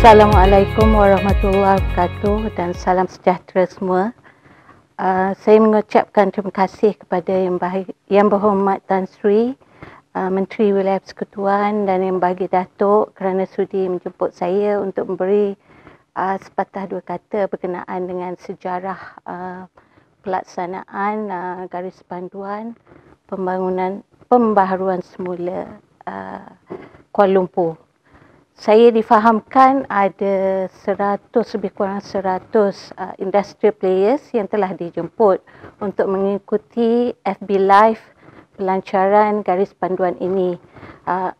Assalamualaikum warahmatullahi wabarakatuh dan salam sejahtera semua. Uh, saya mengucapkan terima kasih kepada Yang, Bahi, yang Berhormat Tan Sri, uh, Menteri Wilayah Persekutuan dan Yang bagi Datuk kerana sudi menjemput saya untuk memberi uh, sepatah dua kata berkenaan dengan sejarah uh, pelaksanaan uh, garis panduan pembangunan pembaharuan semula uh, Kuala Lumpur saya difahamkan ada 100 lebih kurang 100 uh, industrial players yang telah dijemput untuk mengikuti FB Live pelancaran garis panduan ini. Uh,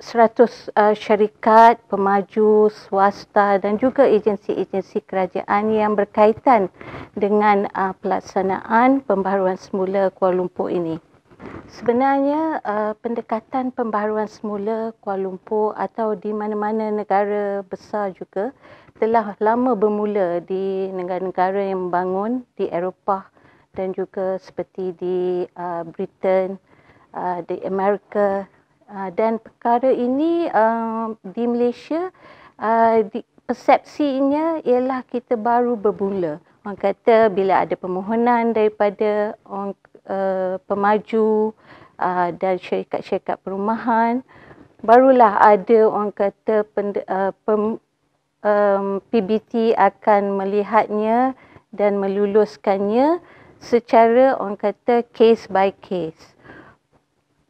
100 uh, syarikat pemaju swasta dan juga agensi-agensi kerajaan yang berkaitan dengan uh, pelaksanaan pembaruan semula Kuala Lumpur ini. Sebenarnya uh, pendekatan pembaruan semula Kuala Lumpur atau di mana-mana negara besar juga telah lama bermula di negara-negara yang membangun di Eropah dan juga seperti di uh, Britain, uh, di Amerika uh, dan perkara ini uh, di Malaysia uh, di, persepsinya ialah kita baru bermula. Orang kata bila ada permohonan daripada orang Eh, pemaju uh, dan syarikat-syarikat perumahan barulah ada orang kata penda, uh, eh, pem, um, PBT akan melihatnya dan meluluskannya secara orang kata case by case.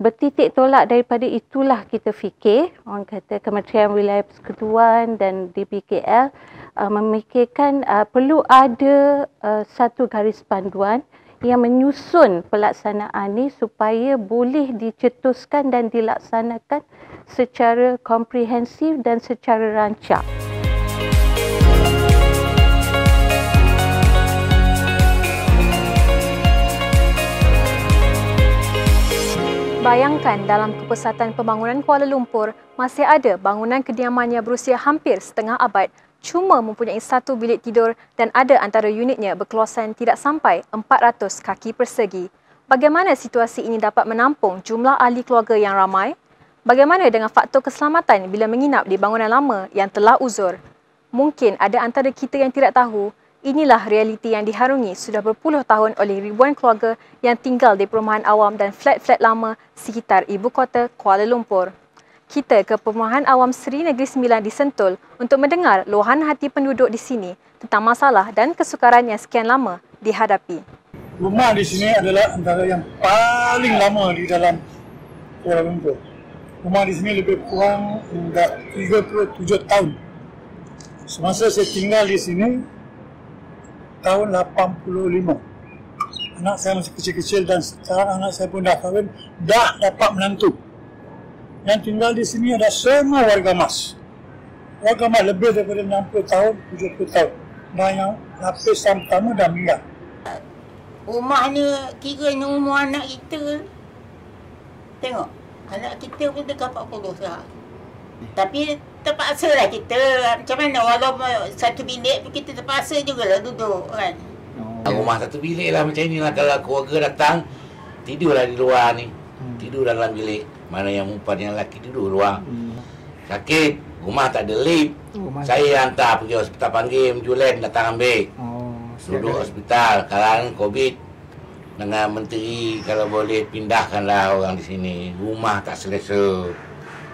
Bertitik tolak daripada itulah kita fikir orang kata Kementerian Wilayah Persekutuan dan DBKL uh, memikirkan uh, perlu ada uh, satu garis panduan yang menyusun pelaksanaan ini supaya boleh dicetuskan dan dilaksanakan secara komprehensif dan secara rancak. Bayangkan dalam kepesatan pembangunan Kuala Lumpur, masih ada bangunan kediamannya berusia hampir setengah abad cuma mempunyai satu bilik tidur dan ada antara unitnya berkeluasan tidak sampai 400 kaki persegi. Bagaimana situasi ini dapat menampung jumlah ahli keluarga yang ramai? Bagaimana dengan faktor keselamatan bila menginap di bangunan lama yang telah uzur? Mungkin ada antara kita yang tidak tahu, inilah realiti yang diharungi sudah berpuluh tahun oleh ribuan keluarga yang tinggal di perumahan awam dan flat-flat lama sekitar ibu kota Kuala Lumpur kita ke Pemahaman Awam Seri Negeri Sembilan di Sentul untuk mendengar luahan hati penduduk di sini tentang masalah dan kesukaran yang sekian lama dihadapi. Rumah di sini adalah antara yang paling lama di dalam Kuala Lumpur. Rumah di sini lebih kurang hingga 37 tahun. Semasa saya tinggal di sini, tahun 85. Anak saya masih kecil-kecil dan sekarang anak saya pun dah kahwin, dah dapat menantu yang tinggal di sini ada semua warga mas. Warga mas lebih daripada 60 tahun, 70 tahun. Banyak lapisan pertama dah meninggal. Rumah ni kiranya umur anak kita. Tengok, anak kita pun dekat 40 lah. Tapi terpaksa lah kita. Macam mana walaupun satu bilik pun kita terpaksa jugalah duduk kan. Rumah oh. satu bilik lah macam lah kalau keluarga datang, tidurlah di luar ni. Hmm. Tidur dalam bilik. Mana yang umpan yang lelaki dulu luar hmm. Sakit Rumah tak ada lift rumah Saya tak. hantar pergi hospital panggil Mujulen datang ambil oh, Duduk ada. Eh. hospital Kalau COVID Dengan menteri Kalau boleh pindahkanlah orang di sini Rumah tak selesa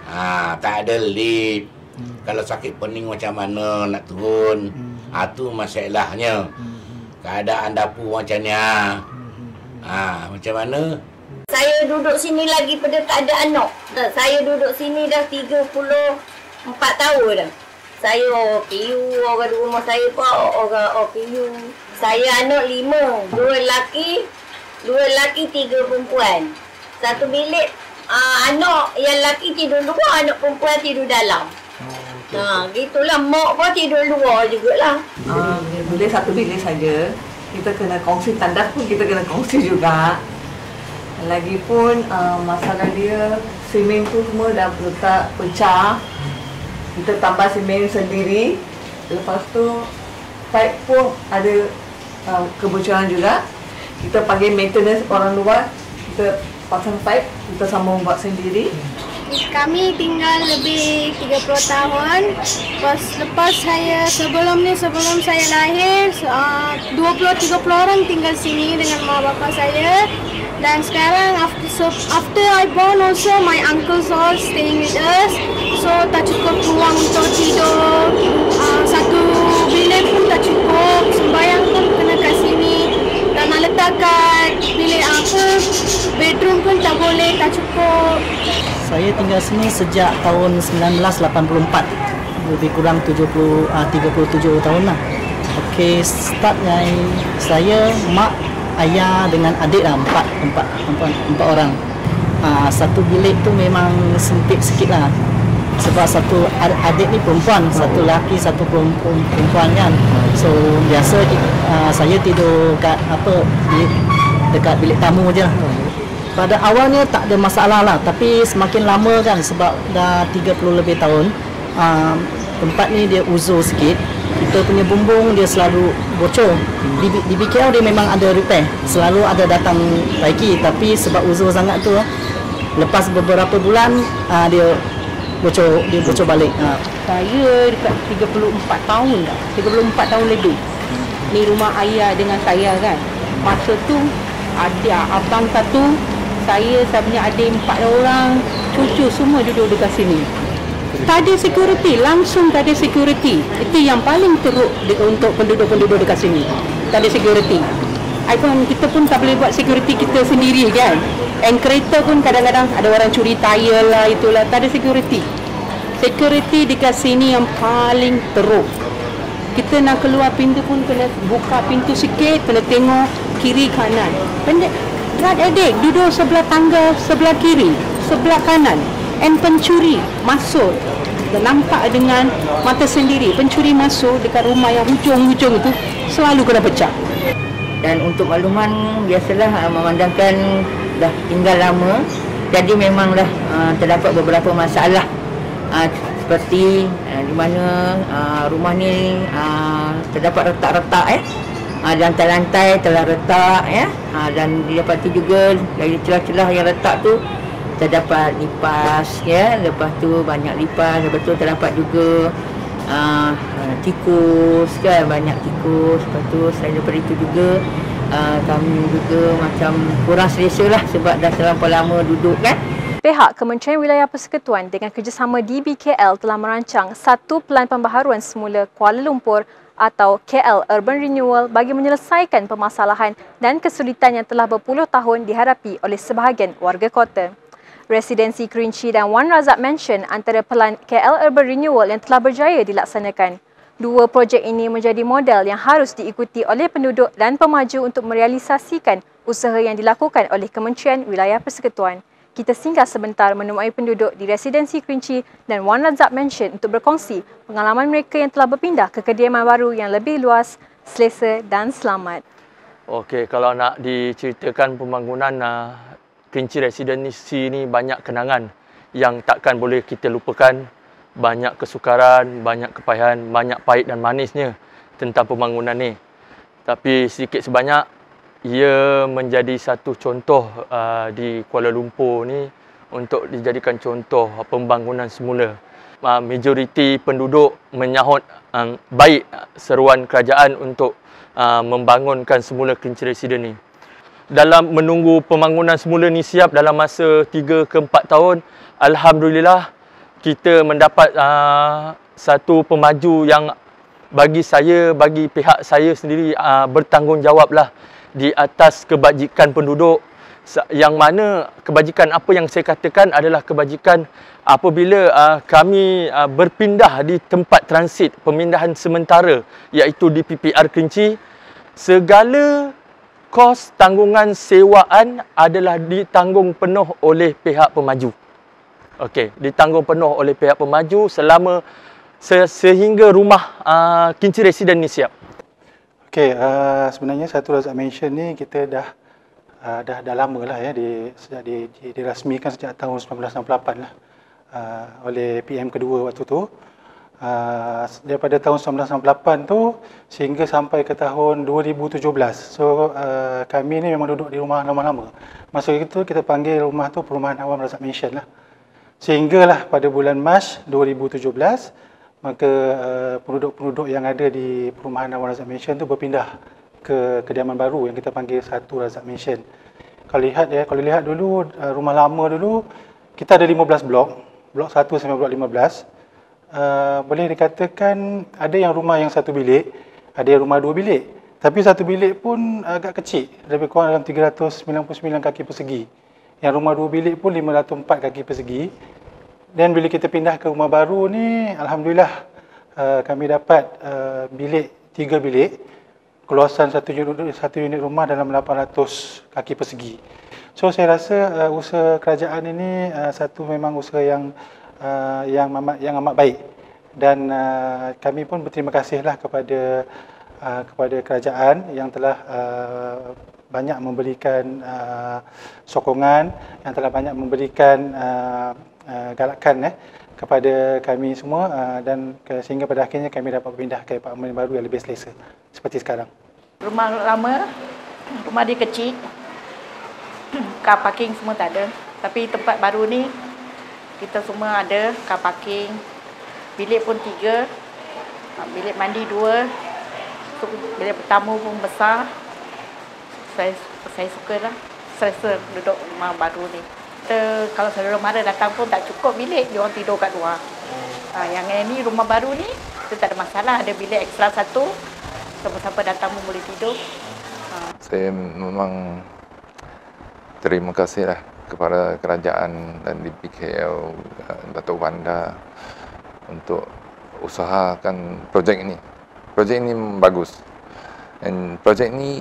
ha, Tak ada lift hmm. Kalau sakit pening macam mana Nak turun hmm. ha, masalahnya hmm. Keadaan dapur macam ni ha. Hmm. hmm, hmm. Ha, Macam mana saya duduk sini lagi pada tak ada anak. Saya duduk sini dah 34 tahun dah. Saya OPU, orang rumah saya pun orang OPU. Saya anak lima, dua lelaki, dua lelaki, tiga perempuan. Satu bilik, uh, anak yang lelaki tidur luar, anak perempuan tidur dalam. Nah, oh, gitulah, mak pun tidur luar jugalah. Ha, Boleh satu bilik saja. Kita kena kongsi tandas pun kita kena kongsi juga. Lagipun uh, masalah dia semen tu semua dah letak pecah. Kita tambah semen sendiri. Lepas tu pipe pun ada uh, kebocoran juga. Kita panggil maintenance orang luar. Kita pasang pipe, kita sambung buat sendiri kami tinggal lebih 30 tahun lepas, lepas saya sebelum ni sebelum saya lahir uh, 20 30 orang tinggal sini dengan mak bapa saya dan sekarang after so, after I born also my uncles all staying with us so tak cukup ruang untuk tidur uh, satu bilik pun tak cukup sembahyang pun kena kat sini dan nak letakkan bilik apa bedroom pun tak boleh, tak cukup. Saya tinggal sini sejak tahun 1984. Lebih kurang 70, 37 ah, tahun lah. Okey, startnya saya, mak, ayah dengan adik lah, empat, empat, empat, empat orang. Uh, satu bilik tu memang sempit sikit lah sebab satu adik ni perempuan satu oh. lelaki satu perempuan, perempuan kan so biasa uh, saya tidur kat apa di, dekat bilik tamu je lah oh pada awalnya tak ada masalah lah tapi semakin lama kan sebab dah 30 lebih tahun uh, tempat ni dia uzur sikit kita punya bumbung dia selalu bocor di, di BKL dia memang ada repair selalu ada datang baiki tapi sebab uzur sangat tu lepas beberapa bulan uh, dia bocor dia bocor balik uh. saya dekat 34 tahun dah 34 tahun lebih ni rumah ayah dengan saya kan masa tu ada abang satu saya, saya punya adik empat orang, cucu semua duduk dekat sini. Tak ada security, langsung tak ada security. Itu yang paling teruk de- untuk penduduk-penduduk dekat sini. Tak ada security. I pun, kita pun tak boleh buat security kita sendiri kan. And kereta pun kadang-kadang ada orang curi tayar lah itulah. Tak ada security. Security dekat sini yang paling teruk. Kita nak keluar pintu pun kena buka pintu sikit, kena tengok kiri kanan. Drug addict duduk sebelah tangga sebelah kiri, sebelah kanan and pencuri masuk dan nampak dengan mata sendiri pencuri masuk dekat rumah yang hujung-hujung itu selalu kena pecah. Dan untuk makluman biasalah ah, memandangkan dah tinggal lama jadi memanglah ah, terdapat beberapa masalah ah, seperti di mana rumah ni terdapat retak-retak eh ha, ah, dan lantai telah retak ya ha, dan dapat tu juga dari celah-celah yang retak tu terdapat lipas ya lepas tu banyak lipas lepas tu terdapat juga uh, tikus kan banyak tikus lepas tu selain daripada itu juga uh, kami juga macam kurang selesa lah sebab dah selama lama duduk kan Pihak Kementerian Wilayah Persekutuan dengan kerjasama DBKL telah merancang satu pelan pembaharuan semula Kuala Lumpur atau KL Urban Renewal bagi menyelesaikan permasalahan dan kesulitan yang telah berpuluh tahun dihadapi oleh sebahagian warga kota. Residensi Kerinci dan Wan Razak Mansion antara pelan KL Urban Renewal yang telah berjaya dilaksanakan. Dua projek ini menjadi model yang harus diikuti oleh penduduk dan pemaju untuk merealisasikan usaha yang dilakukan oleh Kementerian Wilayah Persekutuan kita singgah sebentar menemui penduduk di Residensi Kerinci dan Wan Razak Mansion untuk berkongsi pengalaman mereka yang telah berpindah ke kediaman baru yang lebih luas, selesa dan selamat. Okey, kalau nak diceritakan pembangunan uh, ah, Kerinci Residensi ini banyak kenangan yang takkan boleh kita lupakan. Banyak kesukaran, banyak kepayahan, banyak pahit dan manisnya tentang pembangunan ini. Tapi sedikit sebanyak, ia menjadi satu contoh uh, di Kuala Lumpur ni untuk dijadikan contoh pembangunan semula. Uh, majoriti penduduk menyahut um, baik seruan kerajaan untuk uh, membangunkan semula Kinchiri Sida ni. Dalam menunggu pembangunan semula ni siap dalam masa 3 ke 4 tahun, alhamdulillah kita mendapat uh, satu pemaju yang bagi saya bagi pihak saya sendiri uh, bertanggungjawablah. bertanggungjawab lah di atas kebajikan penduduk yang mana kebajikan apa yang saya katakan adalah kebajikan apabila uh, kami uh, berpindah di tempat transit pemindahan sementara iaitu di PPR Kerinci segala kos tanggungan sewaan adalah ditanggung penuh oleh pihak pemaju. Okey, ditanggung penuh oleh pihak pemaju selama se sehingga rumah uh, ah, Kinci Residen ni siap. Okey, uh, sebenarnya satu Razak mention ni kita dah uh, dah dah lamalah ya di sejak di, di, dirasmikan sejak tahun 1968 lah uh, oleh PM kedua waktu tu. Uh, daripada tahun 1998 tu sehingga sampai ke tahun 2017. So uh, kami ni memang duduk di rumah lama-lama. Masa itu kita panggil rumah tu perumahan awam Razak Mansion lah. Sehinggalah pada bulan Mac 2017 maka eh, penduduk-penduduk uh, yang ada di perumahan Awang Razak Mansion tu berpindah ke kediaman baru yang kita panggil Satu Razak Mansion. Kalau lihat ya, kalau lihat dulu eh, rumah lama dulu kita ada 15 blok, blok 1 sampai blok 15. Uh, boleh dikatakan ada yang rumah yang satu bilik, ada yang rumah dua bilik. Tapi satu bilik pun agak kecil, lebih kurang dalam 399 kaki persegi. Yang rumah dua bilik pun 504 kaki persegi. Dan bila kita pindah ke rumah baru ni, alhamdulillah uh, kami dapat uh, bilik tiga bilik keluasan satu unit, unit rumah dalam 800 kaki persegi. So saya rasa uh, usaha kerajaan ini uh, satu memang usaha yang uh, yang amat yang amat baik. Dan uh, kami pun berterima kasihlah kepada uh, kepada kerajaan yang telah uh, banyak memberikan uh, sokongan, yang telah banyak memberikan uh, Uh, galakkan eh, kepada kami semua uh, dan ke, sehingga pada akhirnya kami dapat berpindah ke apartmen baru yang lebih selesa seperti sekarang. Rumah lama, rumah dia kecil, car parking semua tak ada. Tapi tempat baru ni kita semua ada car parking, bilik pun tiga, ha, bilik mandi dua, bilik pertama pun besar. Saya saya suka lah saya suka duduk rumah baru ni kita kalau saudara mara datang pun tak cukup bilik dia orang tidur kat luar ha, yang ini rumah baru ni kita tak ada masalah ada bilik ekstra satu siapa-siapa datang pun boleh tidur ha. saya memang terima kasih lah kepada kerajaan dan DPKL eh, Dato' Wanda untuk usahakan projek ini. Projek ini bagus. Dan projek ini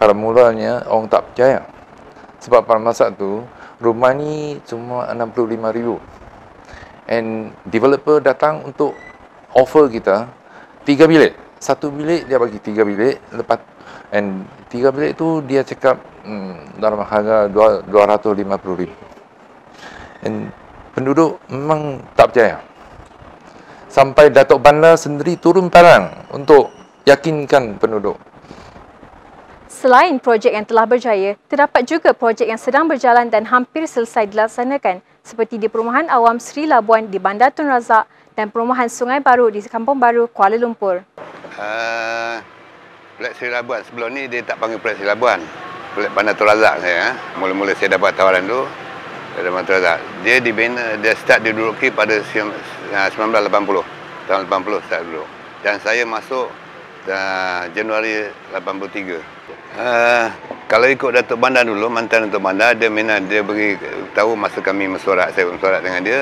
pada mulanya orang tak percaya. Sebab pada masa itu, rumah ni cuma 65 ribu and developer datang untuk offer kita 3 bilik satu bilik dia bagi 3 bilik lepas and 3 bilik tu dia cakap hmm, dalam harga 250 ribu and penduduk memang tak percaya sampai Datuk Bandar sendiri turun parang untuk yakinkan penduduk Selain projek yang telah berjaya, terdapat juga projek yang sedang berjalan dan hampir selesai dilaksanakan seperti di Perumahan Awam Sri Labuan di Bandar Tun Razak dan Perumahan Sungai Baru di Kampung Baru, Kuala Lumpur. Uh, ah, Pelik Sri Labuan sebelum ni dia tak panggil Pelik Sri Labuan. Pelik Bandar Tun Razak saya. Ah. Mula-mula saya dapat tawaran tu dari Bandar Tun Razak. Dia dibina, dia start diduduki pada 1980. Ah, Tahun 80 start dulu. Dan saya masuk uh, Januari 83. Uh, ah, kalau ikut Datuk Bandar dulu, mantan Datuk Bandar, dia minat, dia beri tahu masa kami mesorak, saya mesorak dengan dia.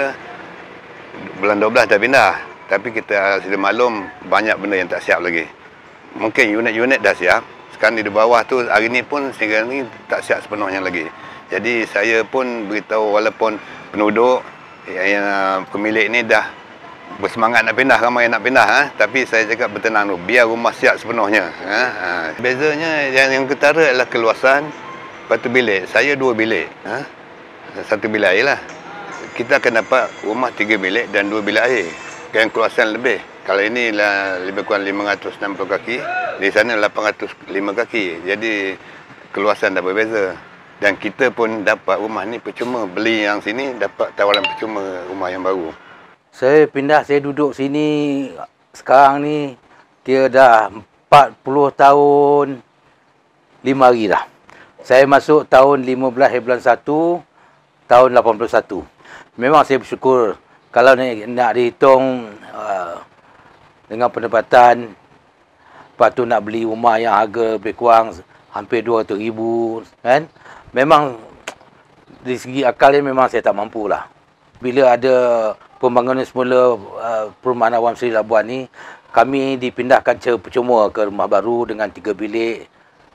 Bulan 12 dah pindah. Tapi kita sudah maklum banyak benda yang tak siap lagi. Mungkin unit-unit dah siap. Sekarang di bawah tu hari ni pun sehingga ni tak siap sepenuhnya lagi. Jadi saya pun beritahu walaupun penduduk yang, yang pemilik ini dah bersemangat nak pindah ramai nak pindah eh? tapi saya cakap bertenang dulu biar rumah siap sepenuhnya eh? bezanya yang, yang ketara adalah keluasan satu bilik saya dua bilik eh? satu bilik air lah kita akan dapat rumah tiga bilik dan dua bilik air dengan keluasan lebih kalau ini lah lebih kurang 560 kaki di sana 805 kaki jadi keluasan dah berbeza dan kita pun dapat rumah ni percuma beli yang sini dapat tawaran percuma rumah yang baru saya pindah, saya duduk sini sekarang ni kira dah 40 tahun 5 hari dah. Saya masuk tahun 15 Hebron 1 tahun 81. Memang saya bersyukur kalau nak, nak dihitung uh, dengan pendapatan lepas tu nak beli rumah yang harga lebih kurang hampir 200 ribu kan. Memang dari segi akal ni memang saya tak mampu lah bila ada pembangunan semula uh, perumahan awam Seri Labuan ni kami dipindahkan percuma ke rumah baru dengan tiga bilik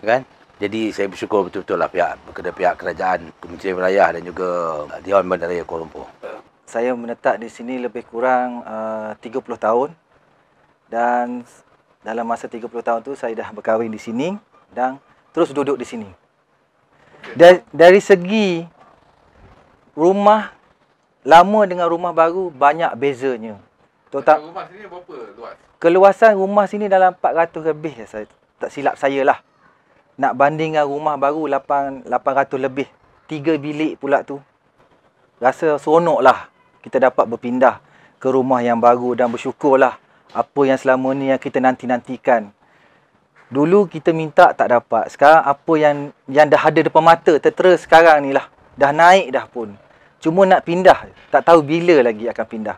kan jadi saya bersyukur betul-betul lah pihak kepada pihak kerajaan Kementerian Wilayah dan juga uh, Dewan Bandar Raya Kuala Lumpur. Saya menetap di sini lebih kurang uh, 30 tahun dan dalam masa 30 tahun tu saya dah berkahwin di sini dan terus duduk di sini. Dari, dari segi rumah lama dengan rumah baru banyak bezanya. Total rumah sini berapa luas? Keluasan rumah sini dalam 400 lebih lah. saya tak silap saya lah. Nak bandingkan rumah baru 8, 800 lebih. Tiga bilik pula tu. Rasa seronok lah kita dapat berpindah ke rumah yang baru dan bersyukur lah. apa yang selama ni yang kita nanti-nantikan. Dulu kita minta tak dapat. Sekarang apa yang yang dah ada depan mata tertera sekarang ni lah. Dah naik dah pun cuma nak pindah tak tahu bila lagi akan pindah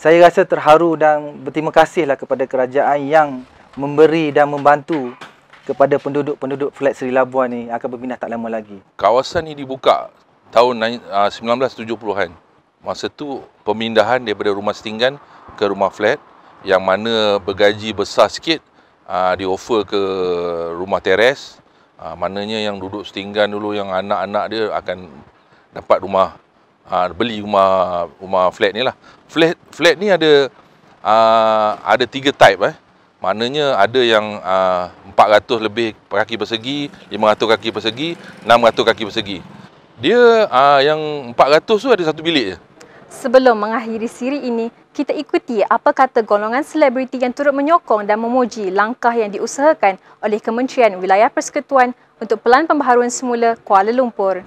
saya rasa terharu dan berterima kasihlah kepada kerajaan yang memberi dan membantu kepada penduduk-penduduk flat Seri Labuan ni akan berpindah tak lama lagi. Kawasan ini dibuka tahun 1970-an. Ah, Masa tu pemindahan daripada rumah setinggan ke rumah flat yang mana bergaji besar sikit ah, di offer ke rumah teres. Ah, mananya yang duduk setinggan dulu yang anak-anak dia akan dapat rumah uh, beli rumah rumah flat ni lah. Flat flat ni ada uh, ada tiga type eh. Maknanya ada yang uh, ah, 400 lebih kaki persegi, 500 kaki persegi, 600 kaki persegi. Dia uh, yang 400 tu ada satu bilik je. Sebelum mengakhiri siri ini, kita ikuti apa kata golongan selebriti yang turut menyokong dan memuji langkah yang diusahakan oleh Kementerian Wilayah Persekutuan untuk pelan pembaharuan semula Kuala Lumpur.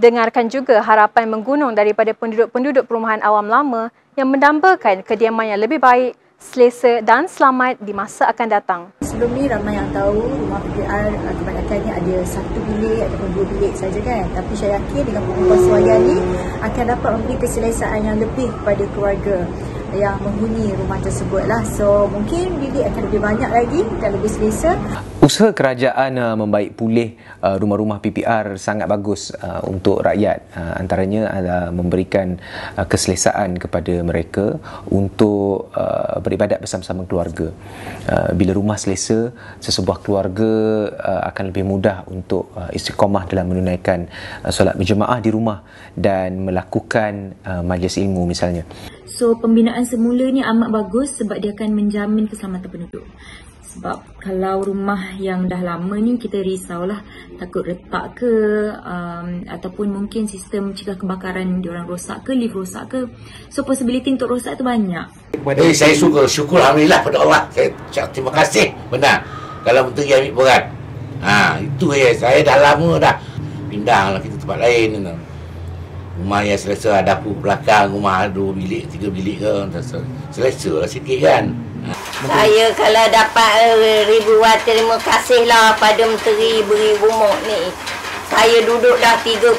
Dengarkan juga harapan menggunung daripada penduduk-penduduk perumahan awam lama yang mendambakan kediaman yang lebih baik, selesa dan selamat di masa akan datang. Sebelum ni ramai yang tahu rumah PPR eh, kebanyakannya ada satu bilik ataupun dua bilik saja kan. Tapi saya yakin dengan pengurusan wayan ni akan dapat memberi keselesaan yang lebih kepada keluarga yang menghuni rumah tersebutlah. So mungkin bilik akan lebih banyak lagi dan lebih selesa. Usaha kerajaan uh, membaik pulih uh, rumah-rumah PPR sangat bagus uh, untuk rakyat. Uh, antaranya adalah memberikan uh, keselesaan kepada mereka untuk uh, beribadat bersama-sama keluarga. Uh, bila rumah selesa, sesebuah keluarga uh, akan lebih mudah untuk uh, istiqomah dalam menunaikan uh, solat berjemaah di rumah dan melakukan uh, majlis ilmu misalnya. So pembinaan semula ni amat bagus sebab dia akan menjamin keselamatan penduduk. Sebab kalau rumah yang dah lama ni kita risau lah takut retak ke um, ataupun mungkin sistem cegah kebakaran diorang rosak ke lift rosak ke. So possibility untuk rosak tu banyak. Eh, saya syukur, syukur Alhamdulillah pada Allah. Saya terima kasih benar. Kalau untuk yang ambil berat. Ha, itu ya saya dah lama dah pindahlah kita tempat lain. Tu rumah yang selesa ada dapur belakang rumah ada bilik tiga bilik ke selesa lah sikit kan saya kalau dapat eh, ribu wat terima kasih lah pada menteri beri rumah ni saya duduk dah 34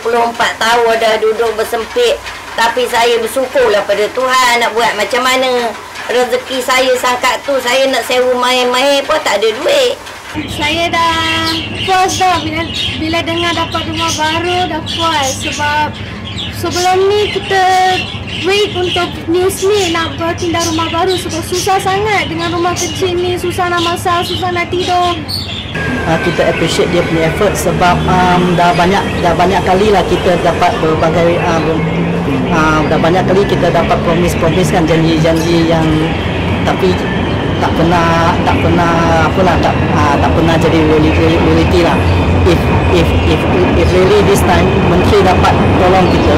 tahun dah duduk bersempit tapi saya bersyukur lah pada Tuhan nak buat macam mana rezeki saya sangkat tu saya nak sewa main-main pun tak ada duit saya dah puas dah bila, bila dengar dapat rumah baru dah puas sebab Sebelum ni kita wait untuk news ni nak berpindah rumah baru sebab susah sangat dengan rumah kecil ni susah nak masak, susah nak tidur. Uh, ah, kita appreciate dia punya effort sebab um, dah banyak dah banyak kali lah kita dapat berbagai um, uh, dah banyak kali kita dapat promis-promis kan janji-janji yang tapi tak pernah tak pernah apa lah tak uh, tak pernah jadi reality, reality lah. If if if if really this time Menteri dapat tolong kita,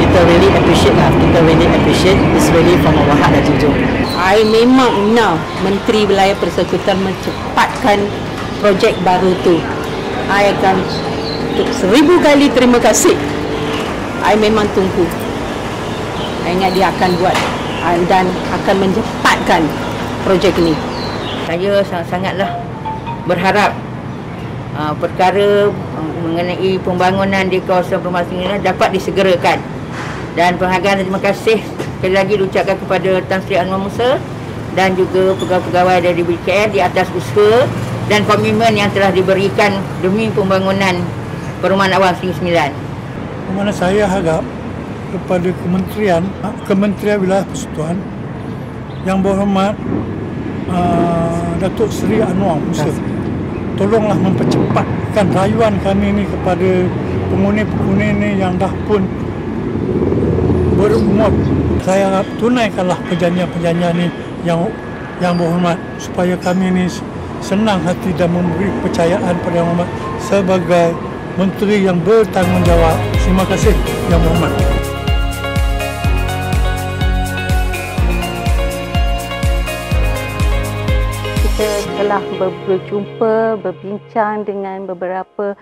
kita really appreciate lah. Kita really appreciate. It's really from our heart dan jujur. I memang nak Menteri Wilayah Persekutuan mencepatkan projek baru tu. I akan seribu kali terima kasih. I memang tunggu. I ingat dia akan buat ah, dan akan mencepatkan projek ni. Saya sangat-sangatlah berharap Ah, perkara ah, mengenai pembangunan di kawasan perumahan Singgah dapat disegerakan. Dan penghargaan terima kasih sekali lagi diucapkan kepada Tan Sri Anwar Musa dan juga pegawai-pegawai dari BKR di atas usaha dan komitmen yang telah diberikan demi pembangunan perumahan awam Singgah Sembilan. Mana saya harap kepada kementerian, Kementerian Wilayah Persekutuan yang berhormat uh, Datuk Seri Anwar Musa. Terima kasih tolonglah mempercepatkan rayuan kami ini kepada penghuni-penghuni ini yang dah pun berumur. Saya tunaikanlah perjanjian-perjanjian ini yang yang berhormat supaya kami ini senang hati dan memberi kepercayaan pada Yang Berhormat sebagai menteri yang bertanggungjawab. Terima kasih Yang Berhormat. telah berjumpa berbincang dengan beberapa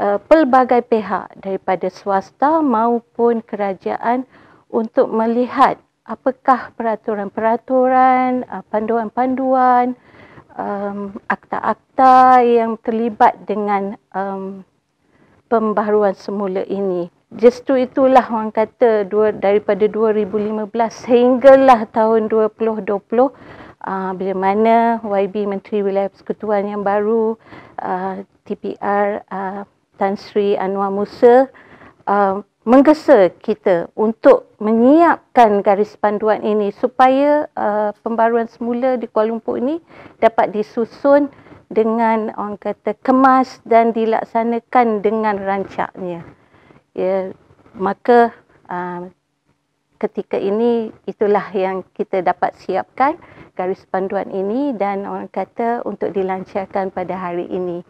uh, pelbagai pihak daripada swasta maupun kerajaan untuk melihat apakah peraturan-peraturan, uh, panduan-panduan, um, akta-akta yang terlibat dengan um, pembaharuan semula ini. Justru itulah orang kata dua, daripada 2015 sehinggalah tahun 2020 uh, bila mana YB Menteri Wilayah Persekutuan yang baru uh, ah, TPR uh, ah, Tan Sri Anwar Musa uh, menggesa kita untuk menyiapkan garis panduan ini supaya uh, pembaruan semula di Kuala Lumpur ini dapat disusun dengan orang kata kemas dan dilaksanakan dengan rancaknya. Ya, maka uh, ketika ini itulah yang kita dapat siapkan garis panduan ini dan orang kata untuk dilancarkan pada hari ini.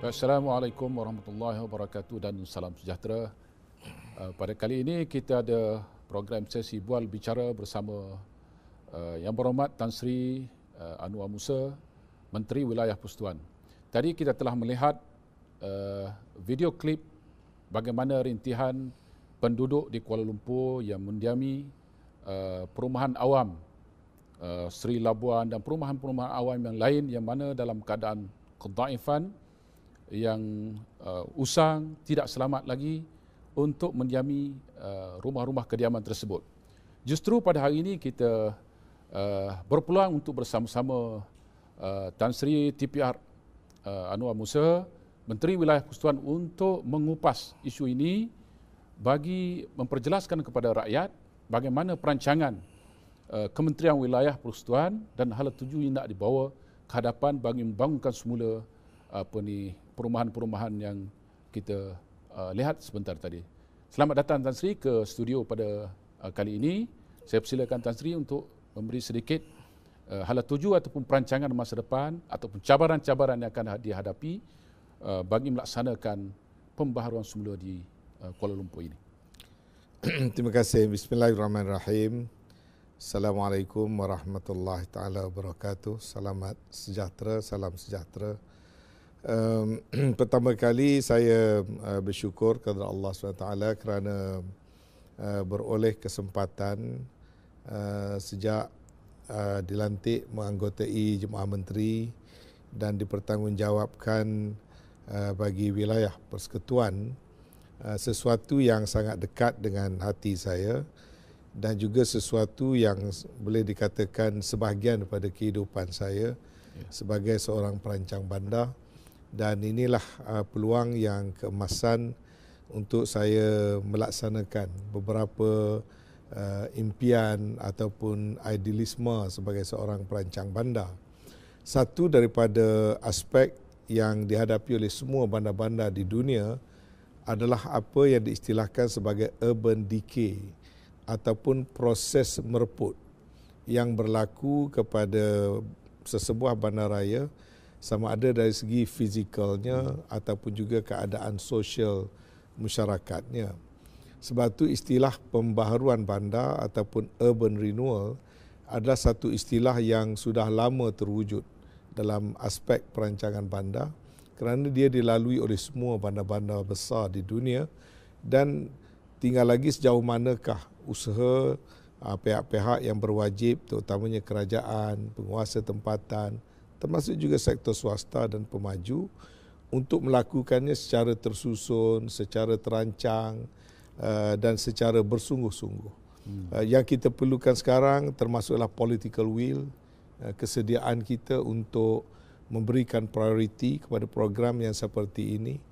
Assalamualaikum warahmatullahi wabarakatuh dan salam sejahtera. Uh, pada kali ini kita ada program sesi bual bicara bersama uh, Yang Berhormat Tan Sri uh, Anwar Musa, Menteri Wilayah Pustuan. Tadi kita telah melihat uh, video klip bagaimana rintihan penduduk di Kuala Lumpur yang mendiami uh, perumahan awam uh, Sri Labuan dan perumahan-perumahan awam yang lain yang mana dalam keadaan kedaifan yang uh, usang tidak selamat lagi untuk mendiami rumah-rumah kediaman tersebut. Justru pada hari ini kita uh, berpeluang untuk bersama-sama uh, Tan Sri TPR uh, Anwar Musa Menteri Wilayah Persekutuan untuk mengupas isu ini bagi memperjelaskan kepada rakyat bagaimana perancangan uh, Kementerian Wilayah Persekutuan dan hal tuju ini nak dibawa ke hadapan bagi membangunkan semula apa ni perumahan-perumahan yang kita uh, lihat sebentar tadi. Selamat datang Tan Sri ke studio pada uh, kali ini. Saya persilakan Tan Sri untuk memberi sedikit uh, hala tuju ataupun perancangan masa depan ataupun cabaran-cabaran yang akan dihadapi Uh, bagi melaksanakan pembaharuan semula di uh, Kuala Lumpur ini. Terima kasih. Bismillahirrahmanirrahim. Assalamualaikum warahmatullahi taala wabarakatuh. Selamat sejahtera, salam sejahtera. Um, pertama kali saya uh, bersyukur kepada Allah SWT kerana uh, beroleh kesempatan uh, sejak uh, dilantik menganggotai Jemaah Menteri dan dipertanggungjawabkan Eh, bagi wilayah persekutuan eh, sesuatu yang sangat dekat dengan hati saya dan juga sesuatu yang boleh dikatakan sebahagian daripada kehidupan saya ya. sebagai seorang perancang bandar dan inilah eh, peluang yang keemasan untuk saya melaksanakan beberapa impian ataupun idealisme sebagai seorang perancang bandar satu daripada aspek yang dihadapi oleh semua bandar-bandar di dunia adalah apa yang diistilahkan sebagai urban decay ataupun proses mereput yang berlaku kepada sesebuah bandaraya sama ada dari segi fizikalnya hmm. ataupun juga keadaan sosial masyarakatnya. Sebab itu istilah pembaharuan bandar ataupun urban renewal adalah satu istilah yang sudah lama terwujud dalam aspek perancangan bandar kerana dia dilalui oleh semua bandar-bandar besar di dunia dan tinggal lagi sejauh manakah usaha ah, pihak-pihak yang berwajib terutamanya kerajaan, penguasa tempatan termasuk juga sektor swasta dan pemaju untuk melakukannya secara tersusun, secara terancang ah, dan secara bersungguh-sungguh. Hmm. Ah, yang kita perlukan sekarang termasuklah political will Eh, kesediaan kita untuk memberikan prioriti kepada program yang seperti ini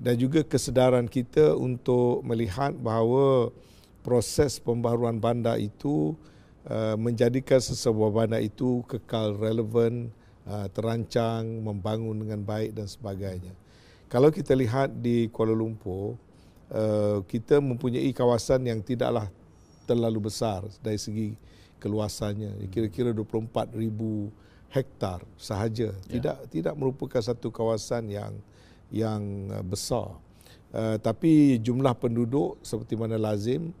dan juga kesedaran kita untuk melihat bahawa proses pembaharuan bandar itu eh, menjadikan sesebuah bandar itu kekal relevan, eh, terancang, membangun dengan baik dan sebagainya. Kalau kita lihat di Kuala Lumpur, kita mempunyai kawasan yang tidaklah terlalu besar dari segi keluasannya kira-kira 24000 hektar sahaja ya. tidak ya. tidak merupakan satu kawasan yang yang uh, besar uh, tapi jumlah penduduk seperti mana lazim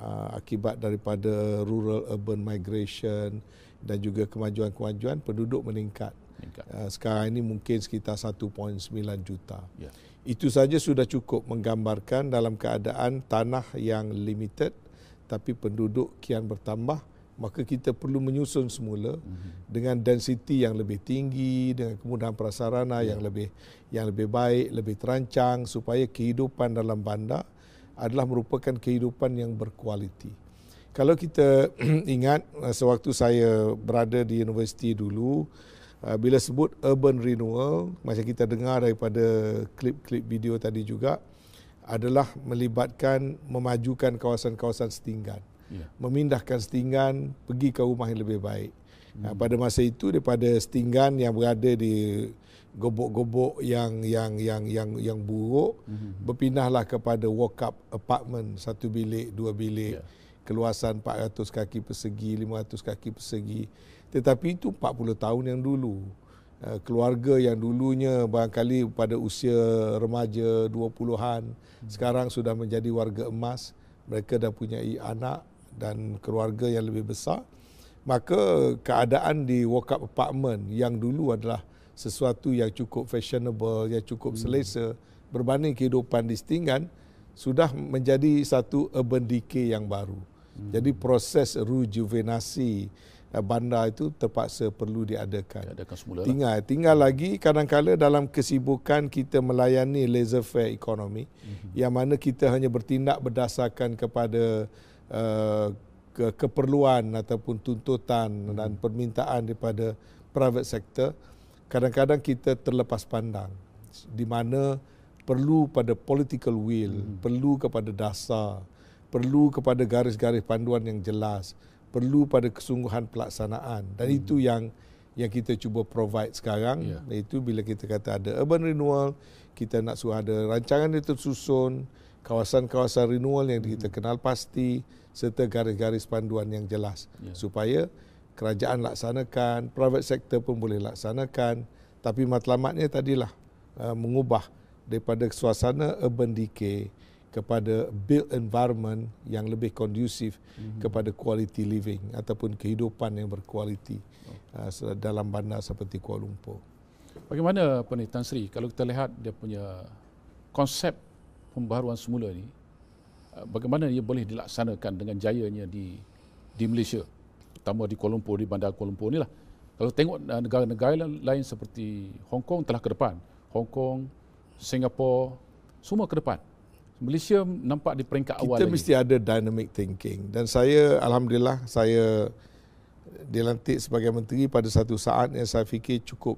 uh, akibat daripada rural urban migration dan juga kemajuan-kemajuan penduduk meningkat, meningkat. Uh, sekarang ini mungkin sekitar 1.9 juta ya. itu saja sudah cukup menggambarkan dalam keadaan tanah yang limited tapi penduduk kian bertambah maka kita perlu menyusun semula mm-hmm. dengan density yang lebih tinggi dengan kemudahan prasarana yeah. yang ya. lebih yang lebih baik lebih terancang supaya kehidupan dalam bandar adalah merupakan kehidupan yang berkualiti kalau kita ingat eh, sewaktu saya berada di universiti dulu eh, bila sebut urban renewal macam kita dengar daripada klip-klip video tadi juga adalah melibatkan memajukan kawasan-kawasan setinggan Ya. memindahkan stingan pergi ke rumah yang lebih baik. Ya. Pada masa itu daripada stingan yang berada di gobok-gobok yang yang yang yang yang buruk mm-hmm. berpindahlah kepada walk up apartment satu bilik dua bilik yeah. keluasan 400 kaki persegi 500 kaki persegi tetapi itu 40 tahun yang dulu eh, keluarga yang dulunya barangkali pada usia remaja 20-an mm-hmm. sekarang sudah menjadi warga emas mereka dah punya anak dan keluarga yang lebih besar maka keadaan di walk up apartment yang dulu adalah sesuatu yang cukup fashionable yang cukup hmm. selesa berbanding kehidupan di Stingan sudah menjadi satu urban decay yang baru hmm. jadi proses rejuvenasi eh, bandar itu terpaksa perlu diadakan. Diadakan semula. Lah. Tinggal, tinggal lagi kadang-kadang dalam kesibukan kita melayani laser fair economy hmm yang mana kita hanya bertindak berdasarkan kepada Eh, ke, keperluan ataupun tuntutan hmm. dan permintaan daripada private sector kadang-kadang kita terlepas pandang di mana perlu pada political will hmm. perlu kepada dasar perlu kepada garis-garis panduan yang jelas perlu pada kesungguhan pelaksanaan dan hmm. itu yang yang kita cuba provide sekarang yeah. iaitu bila kita kata ada urban renewal kita nak suruh ada rancangan itu susun kawasan-kawasan renewal yang hmm. kita kenal pasti serta garis-garis panduan yang jelas ya. supaya kerajaan laksanakan, private sector pun boleh laksanakan tapi matlamatnya tadilah uh, mengubah daripada suasana urban decay kepada built environment yang lebih kondusif mm-hmm. kepada quality living ataupun kehidupan yang berkualiti oh. uh, dalam bandar seperti Kuala Lumpur. Bagaimana Tan Sri kalau kita lihat dia punya konsep pembaharuan semula ini Eh, bagaimana ia boleh dilaksanakan dengan jayanya di di Malaysia terutama di Kuala Lumpur di Bandar Kuala Lumpur inilah kalau tengok eh, negara-negara lain seperti Hong Kong telah ke depan Hong Kong Singapura semua ke depan Malaysia nampak di peringkat kita awal kita mesti lagi. ada dynamic thinking dan saya alhamdulillah saya dilantik sebagai menteri pada satu saat yang saya fikir cukup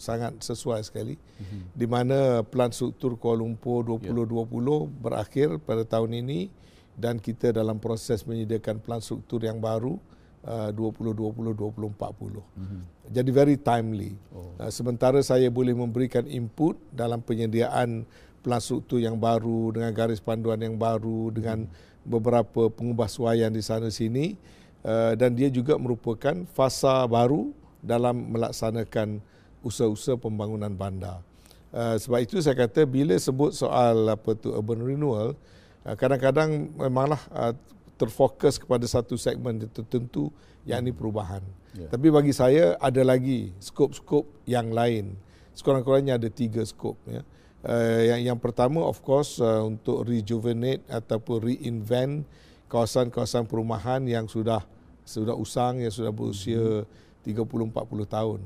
sangat sesuai sekali mm-hmm. di mana plan struktur Kuala Lumpur 2020 ya. yeah. berakhir pada tahun ini dan kita dalam proses menyediakan plan struktur yang baru uh, 2020-2040. Mm-hmm. Jadi very timely. Oh. Uh, sementara saya boleh memberikan input dalam penyediaan plan struktur yang baru dengan garis panduan yang baru dengan mm-hmm. beberapa pengubahsuaian di sana sini uh, dan dia juga merupakan fasa baru dalam melaksanakan usaha-usaha pembangunan bandar. Uh, sebab itu saya kata bila sebut soal apa tu urban renewal, uh, kadang-kadang memanglah uh, terfokus kepada satu segmen tertentu yakni perubahan. Yeah. Tapi bagi saya ada lagi skop-skop yang lain. Sekurang-kurangnya ada tiga skop ya. Uh, yang yang pertama of course uh, untuk rejuvenate ataupun reinvent kawasan-kawasan perumahan yang sudah sudah usang yang sudah berusia mm-hmm. 30 40 tahun.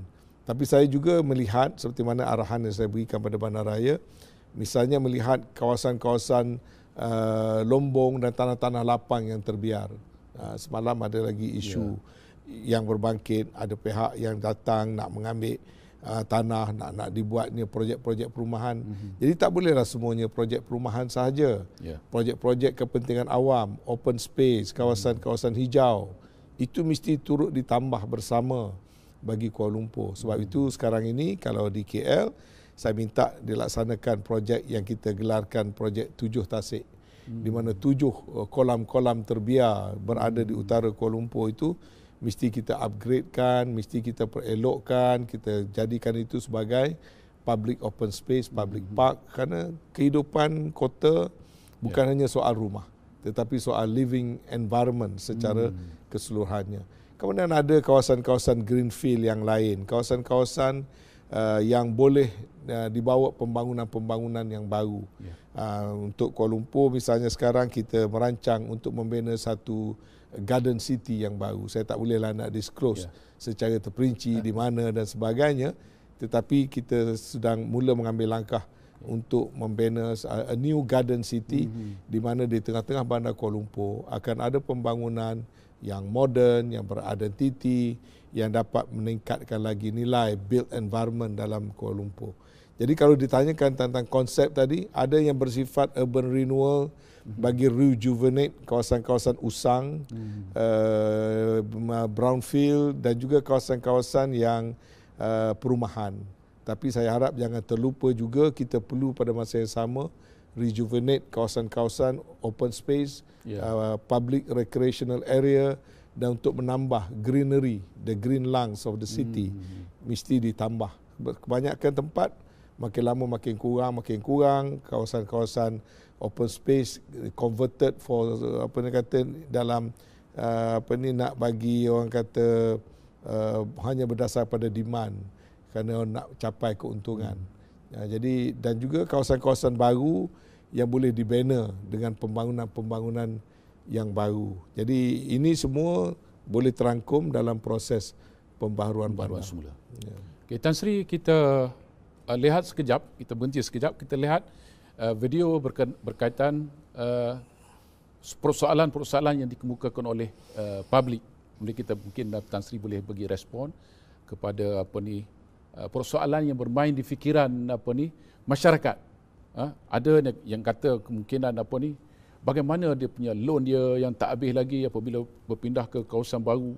Tapi saya juga melihat seperti mana arahan yang saya berikan kepada bandaraya, misalnya melihat kawasan-kawasan uh, lombong dan tanah-tanah lapang yang terbiar. Uh, semalam ada lagi isu yeah. yang berbangkit, ada pihak yang datang nak mengambil uh, tanah, nak nak dibuat ni projek-projek perumahan. Mm-hmm. Jadi tak bolehlah semuanya projek perumahan sahaja. Yeah. Projek-projek kepentingan awam, open space, kawasan-kawasan hijau, itu mesti turut ditambah bersama bagi Kuala Lumpur. Sebab hmm. itu sekarang ini kalau di KL saya minta dilaksanakan projek yang kita gelarkan projek tujuh tasik hmm. di mana tujuh uh, kolam-kolam terbiar berada di hmm. utara Kuala Lumpur itu mesti kita upgradekan, mesti kita perelokkan, kita jadikan itu sebagai public open space, public hmm. park kerana kehidupan kota bukan yeah. hanya soal rumah tetapi soal living environment secara hmm. keseluruhannya. Kemudian ada kawasan-kawasan greenfield yang lain, kawasan-kawasan uh, yang boleh uh, dibawa pembangunan-pembangunan yang baru. Yeah. Uh, untuk Kuala Lumpur misalnya sekarang kita merancang untuk membina satu garden city yang baru. Saya tak bolehlah nak disclose yeah. secara terperinci yeah. di mana dan sebagainya, tetapi kita sedang mula mengambil langkah ya. untuk membina uh, a new garden city mm-hmm. di mana di tengah-tengah bandar Kuala Lumpur akan ada pembangunan yang modern, yang beridentiti, yang dapat meningkatkan lagi nilai built environment dalam Kuala Lumpur. Jadi kalau ditanyakan tentang konsep tadi, ada yang bersifat urban renewal mhm. bagi rejuvenate kawasan-kawasan usang, uh, brownfield dan juga kawasan-kawasan yang uh, perumahan. Tapi saya harap jangan terlupa juga kita perlu pada masa yang sama rejuvenate kawasan-kawasan open space, yeah. uh, public recreational area dan untuk menambah greenery, the green lungs of the city mm. mesti ditambah. Kebanyakan tempat makin lama makin kurang, makin kurang kawasan-kawasan open space converted for apa ni kata dalam uh, apa ni nak bagi orang kata uh, hanya berdasar pada demand kerana nak capai keuntungan. Hmm. Ya, jadi dan juga kawasan-kawasan baru yang boleh dibina dengan pembangunan-pembangunan yang baru. Jadi ini semua boleh terangkum dalam proses pembaharuan bandar. semula. Ya. Okay, Tan Sri, kita uh, lihat sekejap, kita berhenti sekejap, kita lihat uh, video berkaitan uh, persoalan-persoalan yang dikemukakan oleh uh, publik. Mungkin kita mungkin uh, Tan Sri boleh bagi respon kepada apa ni uh, persoalan yang bermain di fikiran apa ni masyarakat. Ha? ada yang kata kemungkinan apa ni bagaimana dia punya loan dia yang tak habis lagi apabila berpindah ke kawasan baru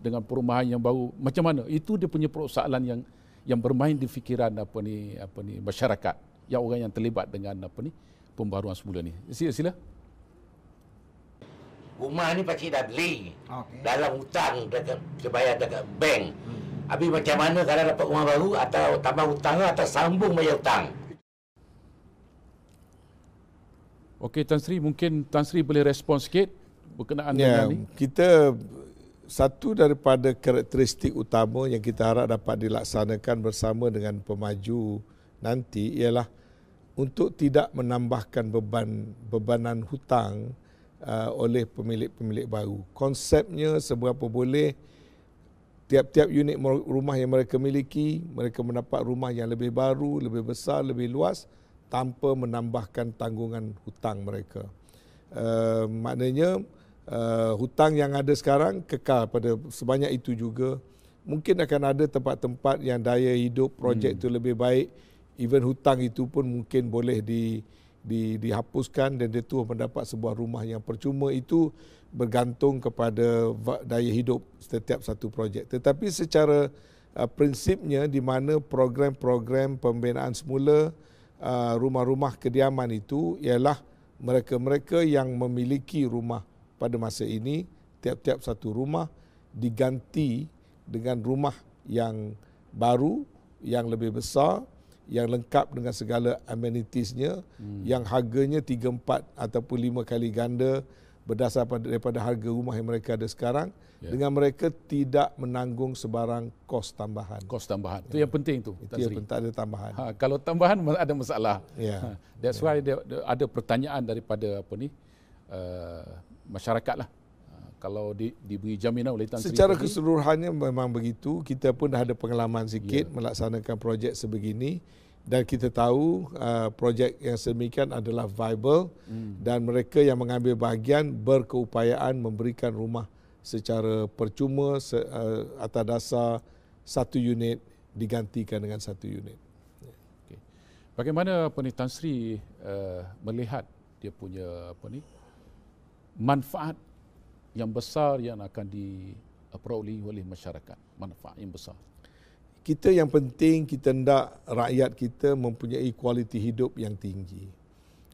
dengan perumahan yang baru macam mana itu dia punya persoalan yang yang bermain di fikiran apa ni apa ni masyarakat yang orang yang terlibat dengan apa ni pembaruan semula ni sila sila rumah ni pasti dah beli okay. dalam hutang dekat bayar dekat bank hmm. Habis macam mana kalau dapat rumah baru atau tambah hutang atau sambung bayar hutang? Okey Tan Sri mungkin Tan Sri boleh respon sikit berkenaan ya, dengan ini. Kita satu daripada karakteristik utama yang kita harap dapat dilaksanakan bersama dengan pemaju nanti ialah untuk tidak menambahkan beban bebanan hutang uh, oleh pemilik-pemilik baru. Konsepnya seberapa boleh tiap-tiap unit rumah yang mereka miliki, mereka mendapat rumah yang lebih baru, lebih besar, lebih luas tanpa menambahkan tanggungan hutang mereka. Uh, maknanya uh, hutang yang ada sekarang kekal pada sebanyak itu juga. Mungkin akan ada tempat-tempat yang daya hidup projek hmm. itu lebih baik. Even hutang itu pun mungkin boleh di, di, dihapuskan dan dia tu mendapat sebuah rumah yang percuma itu bergantung kepada daya hidup setiap satu projek. Tetapi secara uh, prinsipnya di mana program-program pembinaan semula Uh, rumah-rumah kediaman itu ialah mereka-mereka yang memiliki rumah pada masa ini tiap-tiap satu rumah diganti dengan rumah yang baru yang lebih besar yang lengkap dengan segala amenitiesnya hmm. yang harganya 3 4 ataupun 5 kali ganda berdasarkan daripada harga rumah yang mereka ada sekarang Ya. dengan mereka tidak menanggung sebarang kos tambahan. Kos tambahan. Itu ya. yang penting tu. Itu yang penting ada tambahan. Ha, kalau tambahan ada masalah. Ya. Ha, that's ya. why dia, dia ada pertanyaan daripada apa ni uh, masyarakat lah. Ha, kalau di, diberi jaminan oleh Tan Sri Secara tadi. keseluruhannya memang begitu. Kita pun dah ada pengalaman sikit ya. melaksanakan projek sebegini. Dan kita tahu uh, projek yang sedemikian adalah viable. Hmm. Dan mereka yang mengambil bahagian berkeupayaan memberikan rumah secara percuma se, uh, atas dasar satu unit digantikan dengan satu unit. Ya. Okay. Bagaimana Puan Tan Sri uh, melihat dia punya apa ni manfaat yang besar yang akan diperoleh oleh masyarakat, manfaat yang besar. Kita yang penting kita hendak rakyat kita mempunyai kualiti hidup yang tinggi.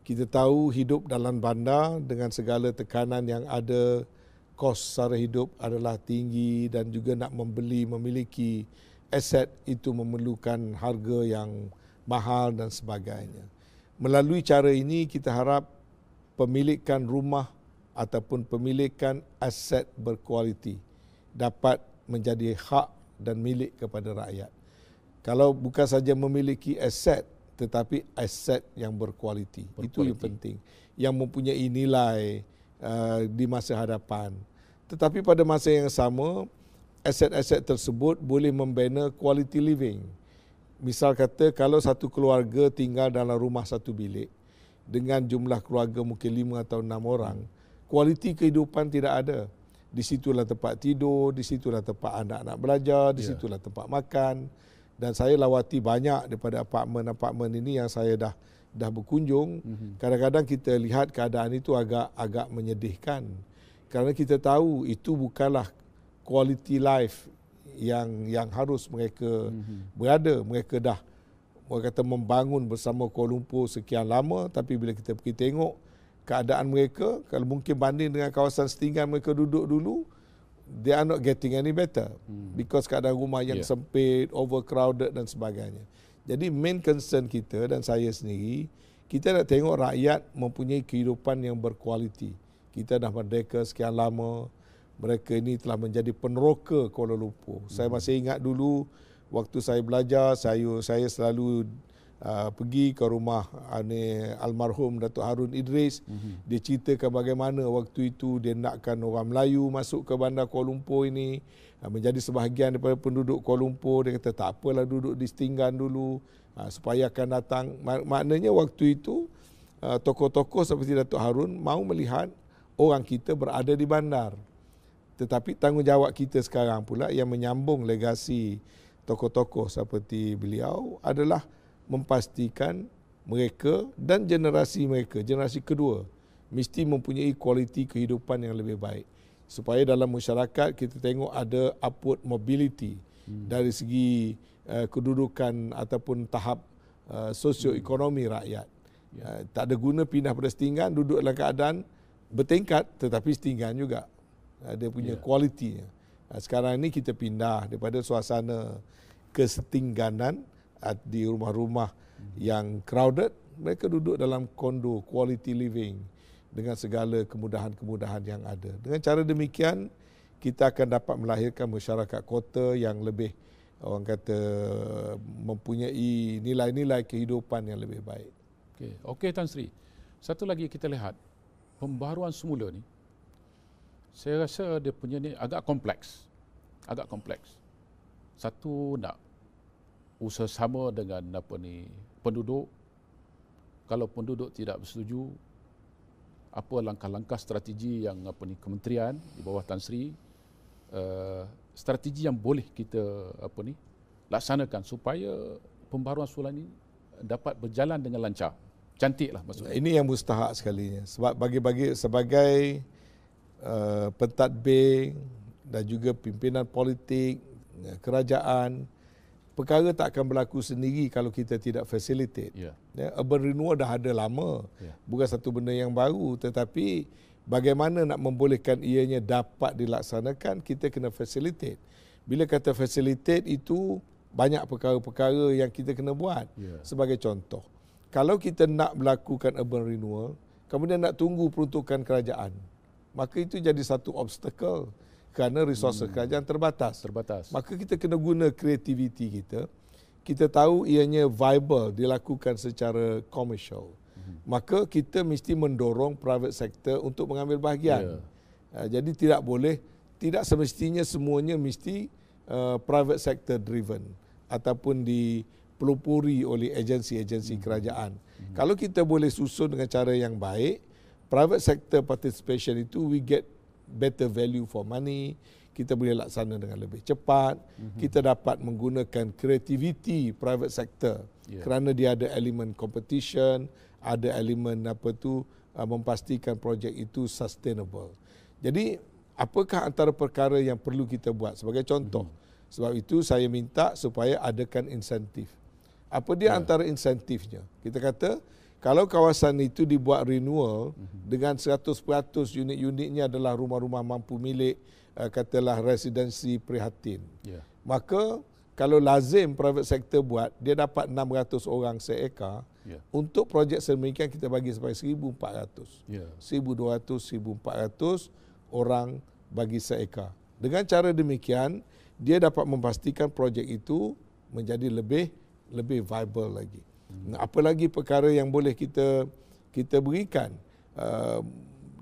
Kita tahu hidup dalam bandar dengan segala tekanan yang ada kos sara hidup adalah tinggi dan juga nak membeli memiliki aset itu memerlukan harga yang mahal dan sebagainya. Melalui cara ini kita harap pemilikan rumah ataupun pemilikan aset berkualiti dapat menjadi hak dan milik kepada rakyat. Kalau bukan saja memiliki aset tetapi aset yang berkualiti. berkualiti. Itu yang penting. Yang mempunyai nilai uh, di masa hadapan tetapi pada masa yang sama aset-aset tersebut boleh membina quality living. Misal kata kalau satu keluarga tinggal dalam rumah satu bilik dengan jumlah keluarga mungkin lima atau enam orang, kualiti kehidupan tidak ada. Di situlah tempat tidur, di situlah tempat anak-anak belajar, di ya. situlah yeah. tempat makan. Dan saya lawati banyak daripada apartmen-apartmen ini yang saya dah dah berkunjung. Mm-hmm. Kadang-kadang kita lihat keadaan itu agak agak menyedihkan kerana kita tahu itu bukanlah quality life yang yang harus mereka mhm. berada mereka dah orang kata membangun bersama Kuala Lumpur sekian lama tapi bila kita pergi tengok keadaan mereka kalau mungkin banding dengan kawasan setinggan mereka duduk dulu they are not getting any better hmm because keadaan rumah yang yeah. sempit overcrowded dan sebagainya jadi main concern kita dan saya sendiri kita nak tengok rakyat mempunyai kehidupan yang berkualiti kita dah merdeka sekian lama mereka ini telah menjadi peneroka Kuala Lumpur. Hmm. Saya masih ingat dulu waktu saya belajar saya saya selalu uh, pergi ke rumah ane uh, almarhum Datuk Harun Idris. Hmm. Dia ceritakan bagaimana waktu itu dia nakkan orang Melayu masuk ke bandar Kuala Lumpur ini uh, menjadi sebahagian daripada penduduk Kuala Lumpur. Dia kata tak apalah duduk di Stinggan dulu uh, supaya akan datang. maknanya waktu itu uh, tokoh-tokoh seperti Datuk Harun mahu melihat orang kita berada di bandar. Tetapi tanggungjawab kita sekarang pula yang menyambung legasi tokoh-tokoh seperti beliau adalah memastikan mereka dan generasi mereka, generasi kedua, mesti mempunyai kualiti kehidupan yang lebih baik. Supaya dalam masyarakat kita tengok ada upward mobility hmm. dari segi uh, kedudukan ataupun tahap uh, sosioekonomi hmm. rakyat. Yeah. Ya. Uh, tak ada guna pindah pada setinggan, duduk dalam keadaan bertingkat tetapi setinggan juga. Ah, dia punya kualitinya. Ya. Yeah. Sekarang ini kita pindah daripada suasana kesetingganan ah, di rumah-rumah hmm. yang crowded. Mereka duduk dalam kondo quality living dengan segala kemudahan-kemudahan yang ada. Dengan cara demikian, kita akan dapat melahirkan masyarakat kota yang lebih orang kata mempunyai nilai-nilai kehidupan yang lebih baik. Okey, okay, Tan Sri. Satu lagi kita lihat Pembaruan semula ni saya rasa dia punya ni agak kompleks agak kompleks satu nak usaha sama dengan apa ni penduduk kalau penduduk tidak bersetuju apa langkah-langkah strategi yang apa ni kementerian di bawah Tan Sri uh, strategi yang boleh kita apa ni laksanakan supaya pembaruan sulan ini dapat berjalan dengan lancar cantik lah maksudnya. Ini yang mustahak sekali. Sebab bagi-bagi sebagai uh, eh, pentadbir dan juga pimpinan politik, ya, kerajaan, perkara tak akan berlaku sendiri kalau kita tidak facilitate. Ya. Yeah. Urban renewal dah ada lama. Yeah. Bukan satu benda yang baru tetapi bagaimana nak membolehkan ianya dapat dilaksanakan kita kena facilitate. Bila kata facilitate itu banyak perkara-perkara yang kita kena buat. Yeah. Sebagai contoh, kalau kita nak melakukan urban renewal, kemudian nak tunggu peruntukan kerajaan, maka itu jadi satu obstacle kerana resource hmm. kerajaan terbatas. Terbatas. Maka kita kena guna kreativiti kita. Kita tahu ianya viable dilakukan secara commercial. Hmm. Maka kita mesti mendorong private sector untuk mengambil bahagian. Yeah. Ya. Jadi tidak boleh, tidak semestinya semuanya mesti uh, private sector driven ataupun di dipelopori oleh agensi-agensi hmm. kerajaan. Hmm. Kalau kita boleh susun dengan cara yang baik, private sector participation itu we get better value for money, kita boleh laksana dengan lebih cepat, hmm. kita dapat menggunakan creativity private sector yeah. kerana dia ada elemen competition, ada elemen apa tu uh, memastikan projek itu sustainable. Jadi apakah antara perkara yang perlu kita buat sebagai contoh? Hmm. Sebab itu saya minta supaya adakan insentif apa dia yeah. antara insentifnya? Kita kata kalau kawasan itu dibuat renewal mm-hmm. dengan 100% unit-unitnya adalah rumah-rumah mampu milik uh, katalah residensi prihatin. Yeah. Maka kalau lazim private sector buat dia dapat 600 orang seekar. Yeah. Untuk projek sedemikian kita bagi sampai 1400. Yeah. 1200 1400 orang bagi seekar. Dengan cara demikian dia dapat memastikan projek itu menjadi lebih lebih viable lagi. Hmm. Apalagi perkara yang boleh kita kita berikan uh,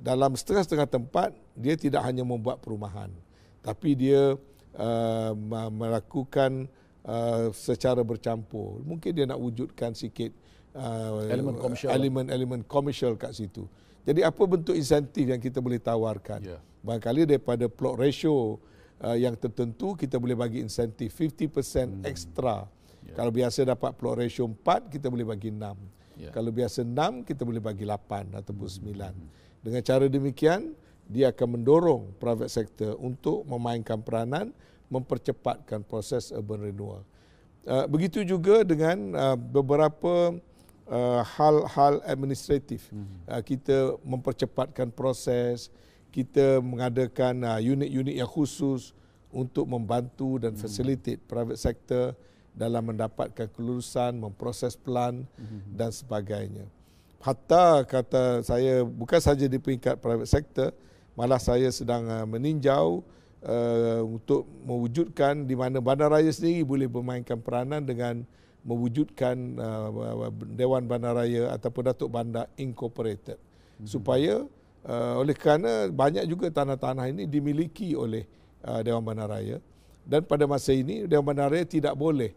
dalam stres tengah tempat dia tidak hanya membuat perumahan tapi dia uh, melakukan uh, secara bercampur. Mungkin dia nak wujudkan sikit elemen komersial elemen lah. elemen komersial kat situ. Jadi apa bentuk insentif yang kita boleh tawarkan? Yeah. Barangkali daripada plot ratio uh, yang tertentu kita boleh bagi insentif 50% hmm. ekstra. Kalau biasa dapat plot ratio 4, kita boleh bagi 6. Yeah. Kalau biasa 6, kita boleh bagi 8 atau 9. hmm Dengan cara demikian, dia akan mendorong private sector untuk memainkan peranan mempercepatkan proses urban renewal. Ah, begitu juga dengan ah, beberapa ah, hal-hal administratif. Hmm. Kita mempercepatkan proses, kita mengadakan unit-unit yang khusus untuk membantu dan hmm. facilitate private sector dalam mendapatkan kelulusan, memproses pelan mhm. dan sebagainya. Hatta kata saya bukan saja di peringkat private sector, malah saya sedang ah, meninjau eh, untuk mewujudkan di mana bandaraya sendiri boleh memainkan peranan dengan mewujudkan ah, Dewan Bandaraya ataupun Datuk Bandar Incorporated. Mhm. Supaya eh, oleh kerana banyak juga tanah-tanah ini dimiliki oleh ah, Dewan Bandaraya dan pada masa ini Dewan Bandaraya tidak boleh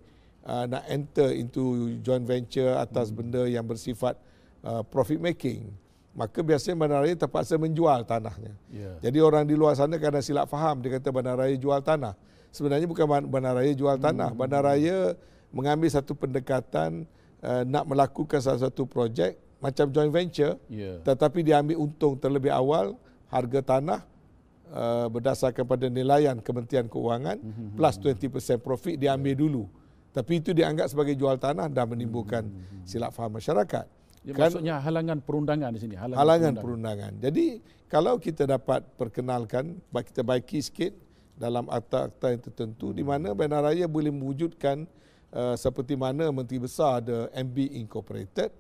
uh, nak enter into joint venture atas hmm. benda yang bersifat uh, profit making maka biasanya bandaraya terpaksa menjual tanahnya. Yeah. Jadi orang di luar sana kadang silap faham dia kata bandaraya jual tanah. Sebenarnya bukan bandaraya jual hmm. tanah. Bandaraya mengambil satu pendekatan uh, nak melakukan salah satu projek macam joint venture yeah. tetapi dia ambil untung terlebih awal harga tanah uh, berdasarkan pada nilaian Kementerian Keuangan hmm, hmm, plus 20% profit dia ambil yeah. dulu. Tapi itu dianggap sebagai jual tanah dan menimbulkan silap faham masyarakat. Ya, kan, maksudnya halangan perundangan di sini. Halangan, halangan perundangan. perundangan. Jadi kalau kita dapat perkenalkan, kita baiki sikit dalam akta-akta yang tertentu hmm. di mana Bandar Raya boleh mewujudkan uh, seperti mana Menteri Besar ada MB Incorporated.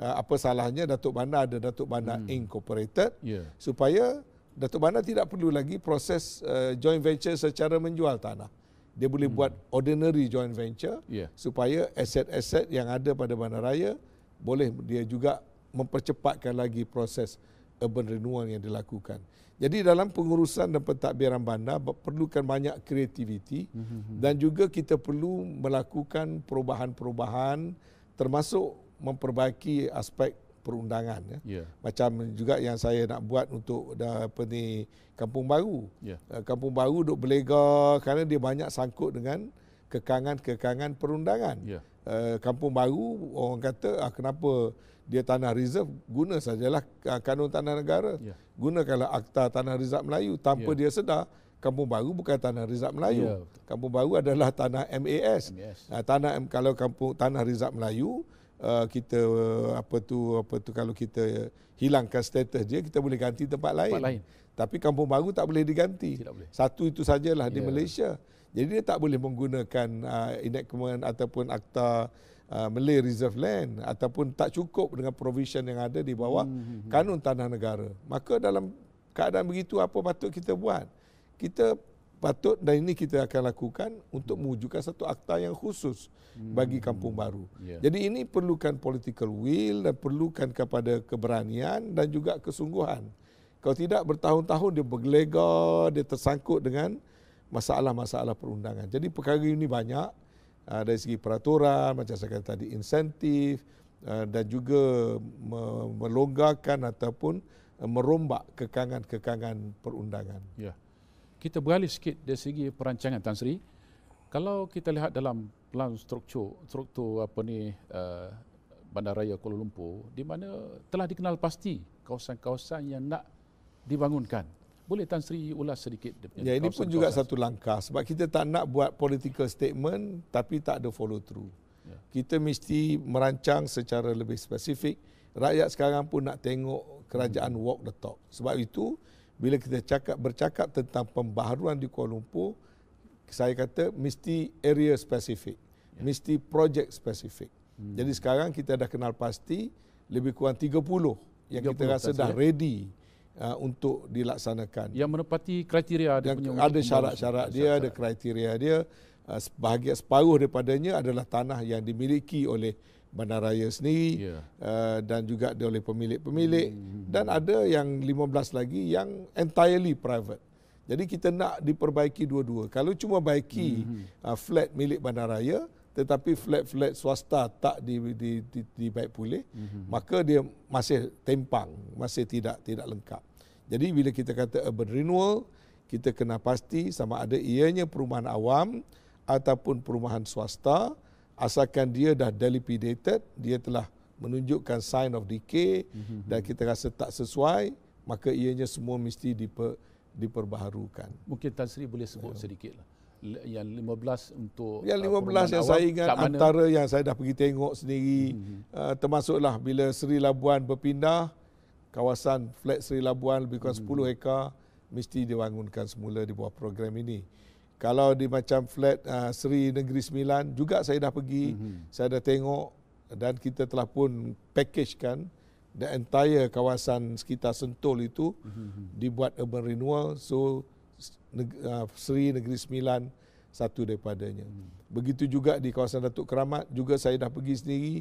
Uh, apa salahnya Datuk Bandar ada Datuk Bandar hmm. Incorporated yeah. supaya Datuk Bandar tidak perlu lagi proses uh, joint venture secara menjual tanah dia boleh hmm. buat ordinary joint venture yeah. supaya aset-aset yang ada pada Raya boleh dia juga mempercepatkan lagi proses urban renewal yang dilakukan. Jadi dalam pengurusan dan pentadbiran bandar perlukan banyak kreativiti hmm. dan juga kita perlu melakukan perubahan-perubahan termasuk memperbaiki aspek perundangan ya. Yeah. Macam juga yang saya nak buat untuk dah apa ni Kampung Baru. Yeah. Ya. Kampung Baru duk berlega kerana dia banyak sangkut dengan kekangan-kekangan perundangan. Yeah. Ya. Kampung Baru orang kata ah kenapa dia tanah reserve guna sajalah ah, kanun tanah negara. Yeah. Gunakanlah akta tanah reserve Melayu tanpa yeah. dia sedar Kampung Baru bukan tanah rezab Melayu. Yeah. Ya, kampung Baru adalah tanah MAS. MAS. Tanah kalau kampung tanah rezab Melayu Uh, kita uh, apa tu apa tu kalau kita hilangkan status dia kita boleh ganti tempat lain. Tempat lain. Tapi kampung baru tak boleh diganti. Tidak boleh. Satu itu sajalah ya. di Malaysia. Jadi dia tak boleh menggunakan uh, enactment ataupun akta uh, Malay Reserve Land ataupun tak cukup dengan provision yang ada di bawah hmm. hmm, hmm. kanun tanah negara. Maka dalam keadaan begitu apa patut kita buat? Kita patut dan ini kita akan lakukan untuk mewujudkan satu akta yang khusus hmm. bagi kampung baru. Yeah. Jadi ini perlukan political will dan perlukan kepada keberanian dan juga kesungguhan. Kalau tidak bertahun-tahun dia bergelegar, dia tersangkut dengan masalah-masalah perundangan. Jadi perkara ini banyak ah, dari segi peraturan macam saya kata tadi insentif ah, dan juga melonggarkan ataupun ah, merombak kekangan-kekangan perundangan. Yeah kita beralih sikit dari segi perancangan Tan Sri. Kalau kita lihat dalam plan struktur struktur apa ni uh, Bandaraya Kuala Lumpur di mana telah dikenal pasti kawasan-kawasan yang nak dibangunkan. Boleh Tan Sri ulas sedikit dia punya. Ya, ini pun juga satu langkah sebab kita tak nak buat political statement tapi tak ada follow through. Ya. Kita mesti merancang secara lebih spesifik. Rakyat sekarang pun nak tengok kerajaan hmm. walk the talk. Sebab itu bila kita cakap bercakap tentang pembaharuan di Kuala Lumpur saya kata mesti area specific yeah. mesti project specific hmm. jadi sekarang kita dah kenal pasti lebih kurang 30 yang 30 kita rasa dah ya. ready uh, untuk dilaksanakan yang menepati kriteria dia yang punya ada syarat-syarat dia syarat. ada kriteria dia uh, sebahagian separuh daripadanya adalah tanah yang dimiliki oleh bandaraya sendiri yeah. uh, dan juga di oleh pemilik-pemilik mm-hmm. dan ada yang 15 lagi yang entirely private. Jadi kita nak diperbaiki dua-dua. Kalau cuma baiki mm-hmm. uh, flat milik bandaraya tetapi flat-flat swasta tak di di di, di baik pulih mm-hmm. maka dia masih tempang, masih tidak tidak lengkap. Jadi bila kita kata urban renewal, kita kena pasti sama ada ianya perumahan awam ataupun perumahan swasta asalkan dia dah delipidated, dia telah menunjukkan sign of decay mm-hmm. dan kita rasa tak sesuai, maka ianya semua mesti diper, diperbaharukan. Mungkin Tan Sri boleh sebut ya. sedikit lah. Yang 15 untuk... Yang 15 uh, yang awal, saya ingat antara yang saya dah pergi tengok sendiri, mm-hmm. uh, termasuklah bila Seri Labuan berpindah, kawasan flat Seri Labuan lebih kurang mm-hmm. 10 hektar, mesti dibangunkan semula di bawah program ini kalau di macam flat uh, Seri Negeri Sembilan juga saya dah pergi mm-hmm. saya dah tengok dan kita telah pun package kan the entire kawasan sekitar Sentul itu mm-hmm. dibuat urban renewal so neg- uh, Seri Negeri Sembilan satu daripadanya mm-hmm. begitu juga di kawasan Datuk Keramat juga saya dah pergi sendiri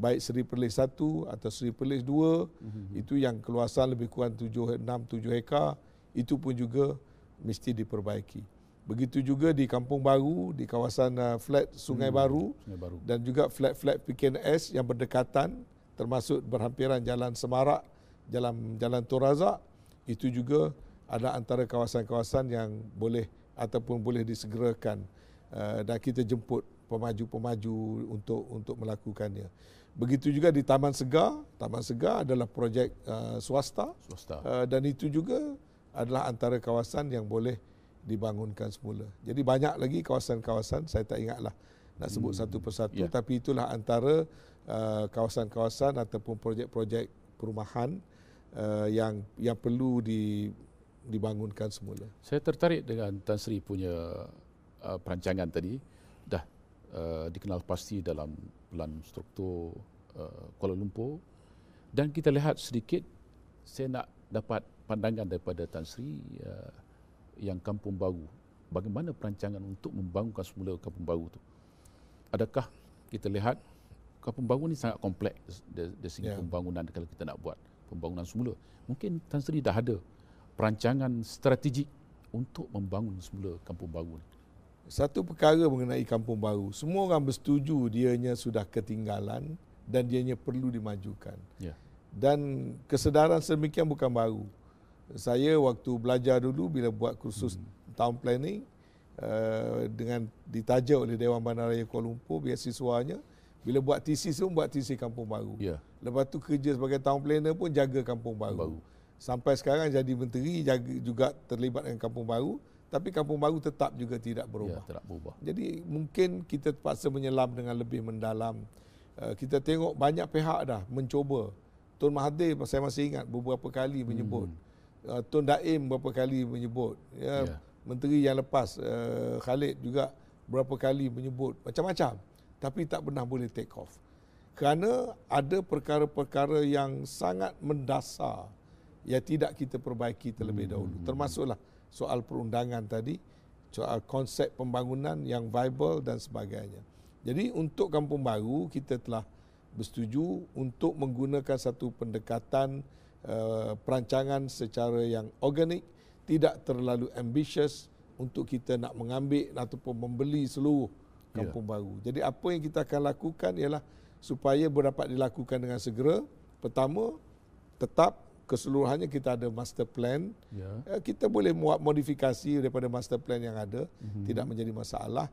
baik Seri Perlis Satu atau Seri Perlis Dua mm-hmm. itu yang keluasan lebih kurang 7 6 7 hektar itu pun juga mesti diperbaiki Begitu juga di Kampung Baru, di kawasan uh, flat Sungai, hmm, Baru, dan juga flat-flat PKNS yang berdekatan termasuk berhampiran Jalan Semarak, Jalan Jalan Torazak, itu juga ada antara kawasan-kawasan yang boleh ataupun boleh disegerakan uh, dan kita jemput pemaju-pemaju untuk untuk melakukannya. Begitu juga di Taman Segar, Taman Segar adalah projek uh, swasta, swasta. Uh, dan itu juga adalah antara kawasan yang boleh dibangunkan semula. Jadi banyak lagi kawasan-kawasan saya tak ingatlah nak sebut hmm. satu persatu yeah. tapi itulah antara uh, kawasan-kawasan ataupun projek-projek perumahan uh, yang yang perlu di dibangunkan semula. Saya tertarik dengan Tan Sri punya uh, perancangan tadi dah uh, dikenal pasti dalam pelan struktur uh, Kuala Lumpur dan kita lihat sedikit saya nak dapat pandangan daripada Tan Sri uh, yang kampung baru bagaimana perancangan untuk membangunkan semula kampung baru tu adakah kita lihat kampung baru ni sangat kompleks dari segi yeah. pembangunan kalau kita nak buat pembangunan semula mungkin Tan Sri dah ada perancangan strategik untuk membangun semula kampung baru ni satu perkara mengenai kampung baru semua orang bersetuju dianya sudah ketinggalan dan dianya perlu dimajukan yeah. dan kesedaran sedemikian bukan baru saya waktu belajar dulu bila buat kursus hmm. town planning uh, dengan ditaja oleh Dewan Bandaraya Kuala Lumpur biasiswanya bila buat TC semua buat TC Kampung Baru. Yeah. Lepas tu kerja sebagai town planner pun jaga Kampung Baru. baru. Sampai sekarang jadi menteri jaga juga terlibat dengan Kampung Baru tapi Kampung Baru tetap juga tidak berubah. Ya, tidak berubah. Jadi mungkin kita terpaksa menyelam dengan lebih mendalam. Eh, kita tengok banyak pihak dah mencuba. Tun Mahathir saya masih ingat beberapa kali menyebut hmm uh, Tun Daim berapa kali menyebut ya yeah. menteri yang lepas uh, Khalid juga berapa kali menyebut macam-macam tapi tak pernah boleh take off kerana ada perkara-perkara yang sangat mendasar yang tidak kita perbaiki terlebih dahulu hmm. termasuklah soal perundangan tadi soal konsep pembangunan yang viable dan sebagainya jadi untuk kampung baru kita telah bersetuju untuk menggunakan satu pendekatan Eh, perancangan secara yang organik, tidak terlalu ambitious untuk kita nak mengambil ataupun membeli seluruh ya. kampung yeah. baru. Jadi apa yang kita akan lakukan ialah supaya berdapat dilakukan dengan segera. Pertama, tetap keseluruhannya kita ada master plan. Yeah. Ya. Kita boleh buat modifikasi daripada master plan yang ada, mm-hmm. tidak menjadi masalah.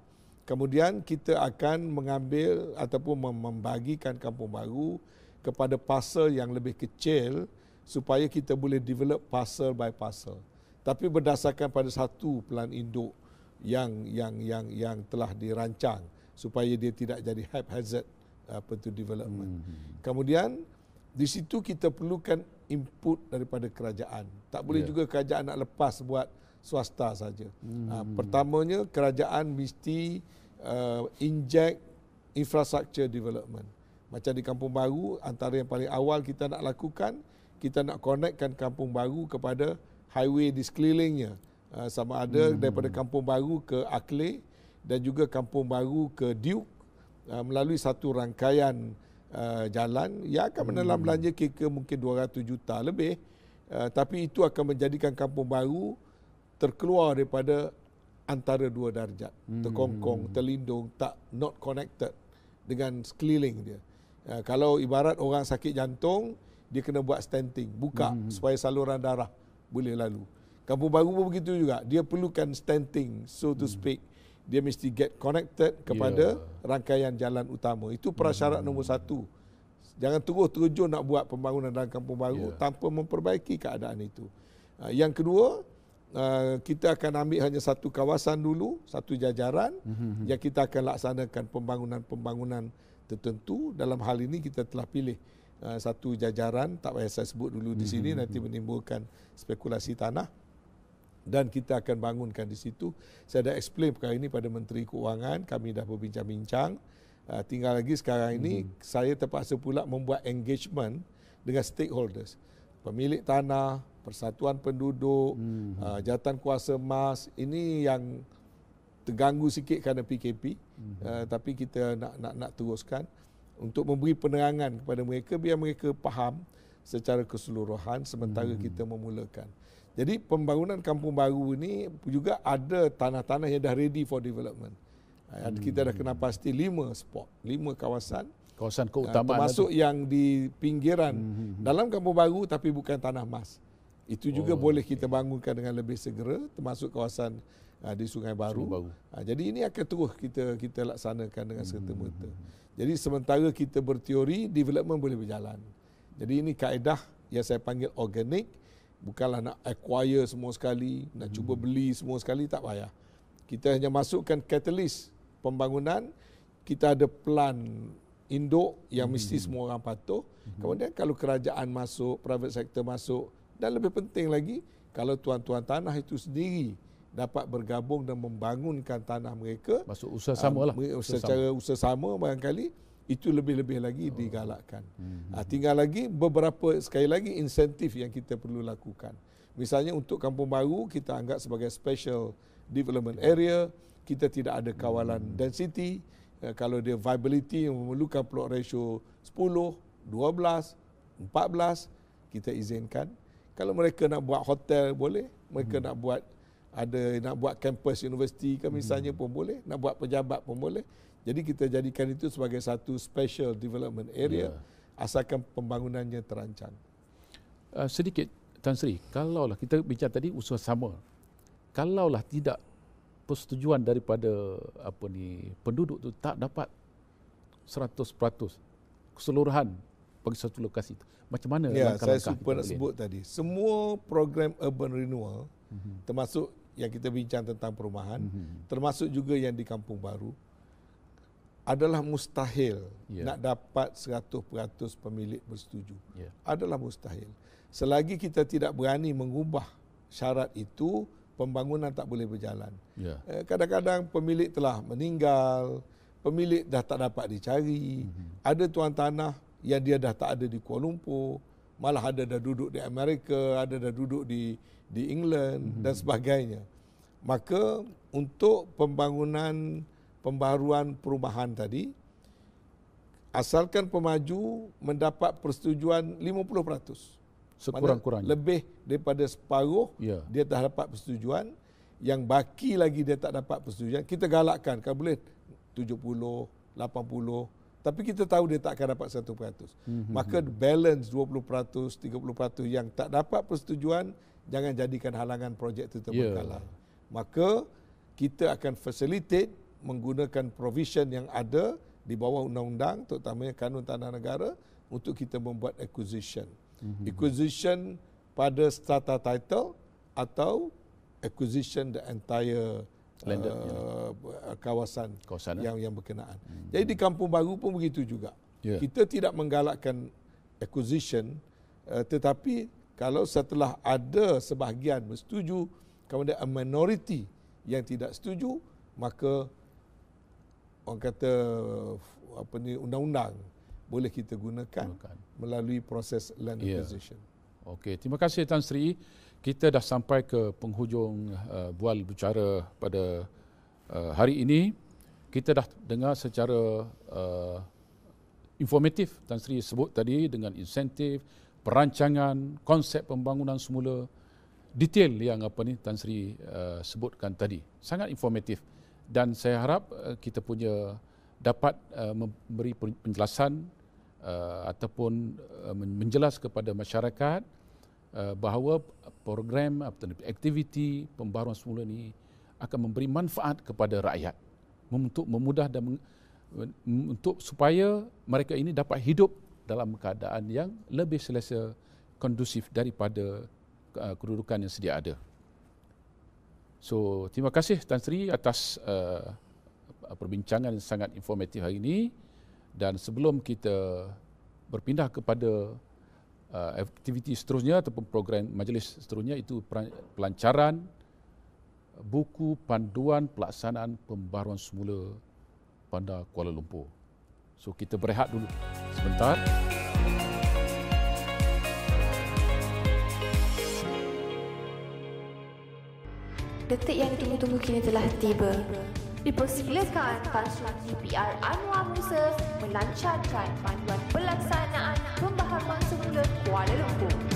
Kemudian kita akan mengambil ataupun membagikan kampung baru kepada pasal yang lebih kecil supaya kita boleh develop parcel by parcel tapi berdasarkan pada satu pelan induk yang yang yang yang telah dirancang supaya dia tidak jadi haphazard apa tu development. Hmm. Kemudian di situ kita perlukan input daripada kerajaan. Tak boleh yeah. juga kerajaan nak lepas buat swasta saja. Hmm. Uh, pertamanya kerajaan mesti uh, inject infrastructure development. Macam di Kampung Baru antara yang paling awal kita nak lakukan kita nak connectkan kampung baru kepada highway di sekelilingnya uh, sama ada hmm. daripada kampung baru ke Akle dan juga kampung baru ke Duke uh, melalui satu rangkaian uh, jalan yang akan menelan hmm. belanja kira mungkin 200 juta lebih uh, tapi itu akan menjadikan kampung baru terkeluar daripada antara dua darjat terkongkong hmm. terlindung tak not connected dengan sekeliling dia uh, kalau ibarat orang sakit jantung dia kena buat stenting buka hmm. supaya saluran darah boleh lalu kampung baru pun begitu juga dia perlukan stenting so to hmm. speak dia mesti get connected kepada yeah. rangkaian jalan utama itu prasyarat hmm. nombor satu. jangan terus terjun nak buat pembangunan dalam kampung baru yeah. tanpa memperbaiki keadaan itu ah, yang kedua ah, kita akan ambil hanya satu kawasan dulu satu jajaran hmm, hmm, hmm. yang kita akan laksanakan pembangunan-pembangunan tertentu dalam hal ini kita telah pilih Eh, satu jajaran tak payah saya sebut dulu di sini mm-hmm. nanti mhm. menimbulkan spekulasi tanah dan kita akan bangunkan di situ saya dah explain perkara ini pada menteri keuangan kami dah berbincang-bincang eh, tinggal lagi sekarang ini mm-hmm. saya terpaksa pula membuat engagement dengan stakeholders pemilik tanah persatuan penduduk mm-hmm. jawatan kuasa emas ini yang terganggu sikit kerana PKP mm-hmm. tapi kita nak nak nak teruskan untuk memberi penerangan kepada mereka biar mereka faham secara keseluruhan sementara hmm. kita memulakan. Jadi pembangunan kampung baru ini juga ada tanah-tanah yang dah ready for development. Hmm. Kita dah kena hmm. pasti lima spot, lima kawasan. Kawasan ha, keutamaan. Lah termasuk itu. yang di pinggiran hmm, hmm, hmm. dalam kampung baru tapi bukan tanah mas. Itu juga oh, boleh kita bangunkan dengan lebih segera termasuk kawasan uh, di Sungai Baru. Sungai baru. Uh, jadi ini akan terus kita kita laksanakan dengan serta-merta. Hmm. Jadi sementara kita berteori, development boleh berjalan. Jadi ini kaedah yang saya panggil organik. Bukanlah nak acquire semua sekali, nak hmm. cuba beli semua sekali, tak payah. Kita hanya masukkan katalis pembangunan, kita ada plan induk yang hmm. mesti semua orang patuh. Hmm. Kemudian kalau kerajaan masuk, private sector masuk, dan lebih penting lagi, kalau tuan-tuan tanah itu sendiri dapat bergabung dan membangunkan tanah mereka. Maksud usaha sama ah, lah. Secara usaha sama, usaha sama barangkali itu lebih-lebih lagi oh. digalakkan. Hmm. Ha, tinggal lagi beberapa sekali lagi insentif yang kita perlu lakukan. Misalnya untuk kampung baru kita anggap sebagai special development area, kita tidak ada kawalan hmm. density. Ya, kalau dia viability yang memerlukan plot ratio 10, 12, 14 kita izinkan. Kalau mereka nak buat hotel boleh, mereka hmm. nak buat ada nak buat kampus universiti ke misalnya hmm. pun boleh nak buat pejabat pun boleh jadi kita jadikan itu sebagai satu special development area yeah. asalkan pembangunannya terancang uh, sedikit Tan Sri kalaulah kita bincang tadi usaha sama kalaulah tidak persetujuan daripada apa ni penduduk tu tak dapat 100% keseluruhan bagi satu lokasi itu. Macam mana ya, langkah-langkah? saya sempat nak sebut tadi. Semua program urban renewal, mm-hmm. termasuk yang kita bincang tentang perumahan mm-hmm. termasuk juga yang di kampung baru adalah mustahil yeah. nak dapat 100% pemilik bersetuju. Yeah. Adalah mustahil. Selagi kita tidak berani mengubah syarat itu, pembangunan tak boleh berjalan. Yeah. Ya. Kadang-kadang pemilik telah meninggal, pemilik dah tak dapat dicari, mm-hmm. ada tuan tanah yang dia dah tak ada di Kuala Lumpur, malah ada dah duduk di Amerika, ada dah duduk di di England mm-hmm. dan sebagainya. Maka untuk pembangunan pembaruan perumahan tadi asalkan pemaju mendapat persetujuan 50%. Sekurang-kurangnya lebih daripada separuh yeah. dia dah dapat persetujuan yang baki lagi dia tak dapat persetujuan kita galakkan kalau boleh 70 80 tapi kita tahu dia tak akan dapat 1%. Mm-hmm. Hmm, Maka hmm. balance 20%, 30% yang tak dapat persetujuan jangan jadikan halangan projek itu terbengkalai. Yeah. Maka kita akan facilitate menggunakan provision yang ada di bawah undang-undang terutamanya kanun tanah negara untuk kita membuat acquisition. Mm-hmm. Acquisition pada strata title atau acquisition the entire Landed, ya. uh, yeah. kawasan, kawasan eh? yang yang berkenaan. Mm-hmm. Jadi di Kampung Baru pun begitu juga. Yeah. Kita tidak menggalakkan acquisition uh, tetapi kalau setelah ada sebahagian bersetuju kemudian a minority yang tidak setuju maka orang kata apa ni undang-undang boleh kita gunakan Bukan. melalui proses land ya. acquisition. Yeah. Okey, terima kasih Tan Sri. Kita dah sampai ke penghujung uh, bual bicara pada uh, hari ini. Kita dah dengar secara uh, informatif Tan Sri sebut tadi dengan insentif, perancangan, konsep pembangunan semula, detail yang apa ni Tan Sri uh, sebutkan tadi. Sangat informatif dan saya harap uh, kita punya dapat uh, memberi penjelasan uh, ataupun uh, menjelas kepada masyarakat uh, bahawa program atau aktiviti pembaruan semula ini akan memberi manfaat kepada rakyat untuk memudah dan untuk supaya mereka ini dapat hidup dalam keadaan yang lebih selesa kondusif daripada uh, kedudukan yang sedia ada. So, terima kasih Tan Sri atas uh, perbincangan yang sangat informatif hari ini dan sebelum kita berpindah kepada uh, aktiviti seterusnya ataupun program majlis seterusnya itu pelancaran buku panduan pelaksanaan pembaruan semula Bandar Kuala Lumpur. So kita berehat dulu sebentar. Detik yang ditunggu-tunggu kini telah tiba. Dipersilakan Tan DPR Anwar Musa melancarkan panduan pelaksanaan pembaharuan semula Kuala Lumpur.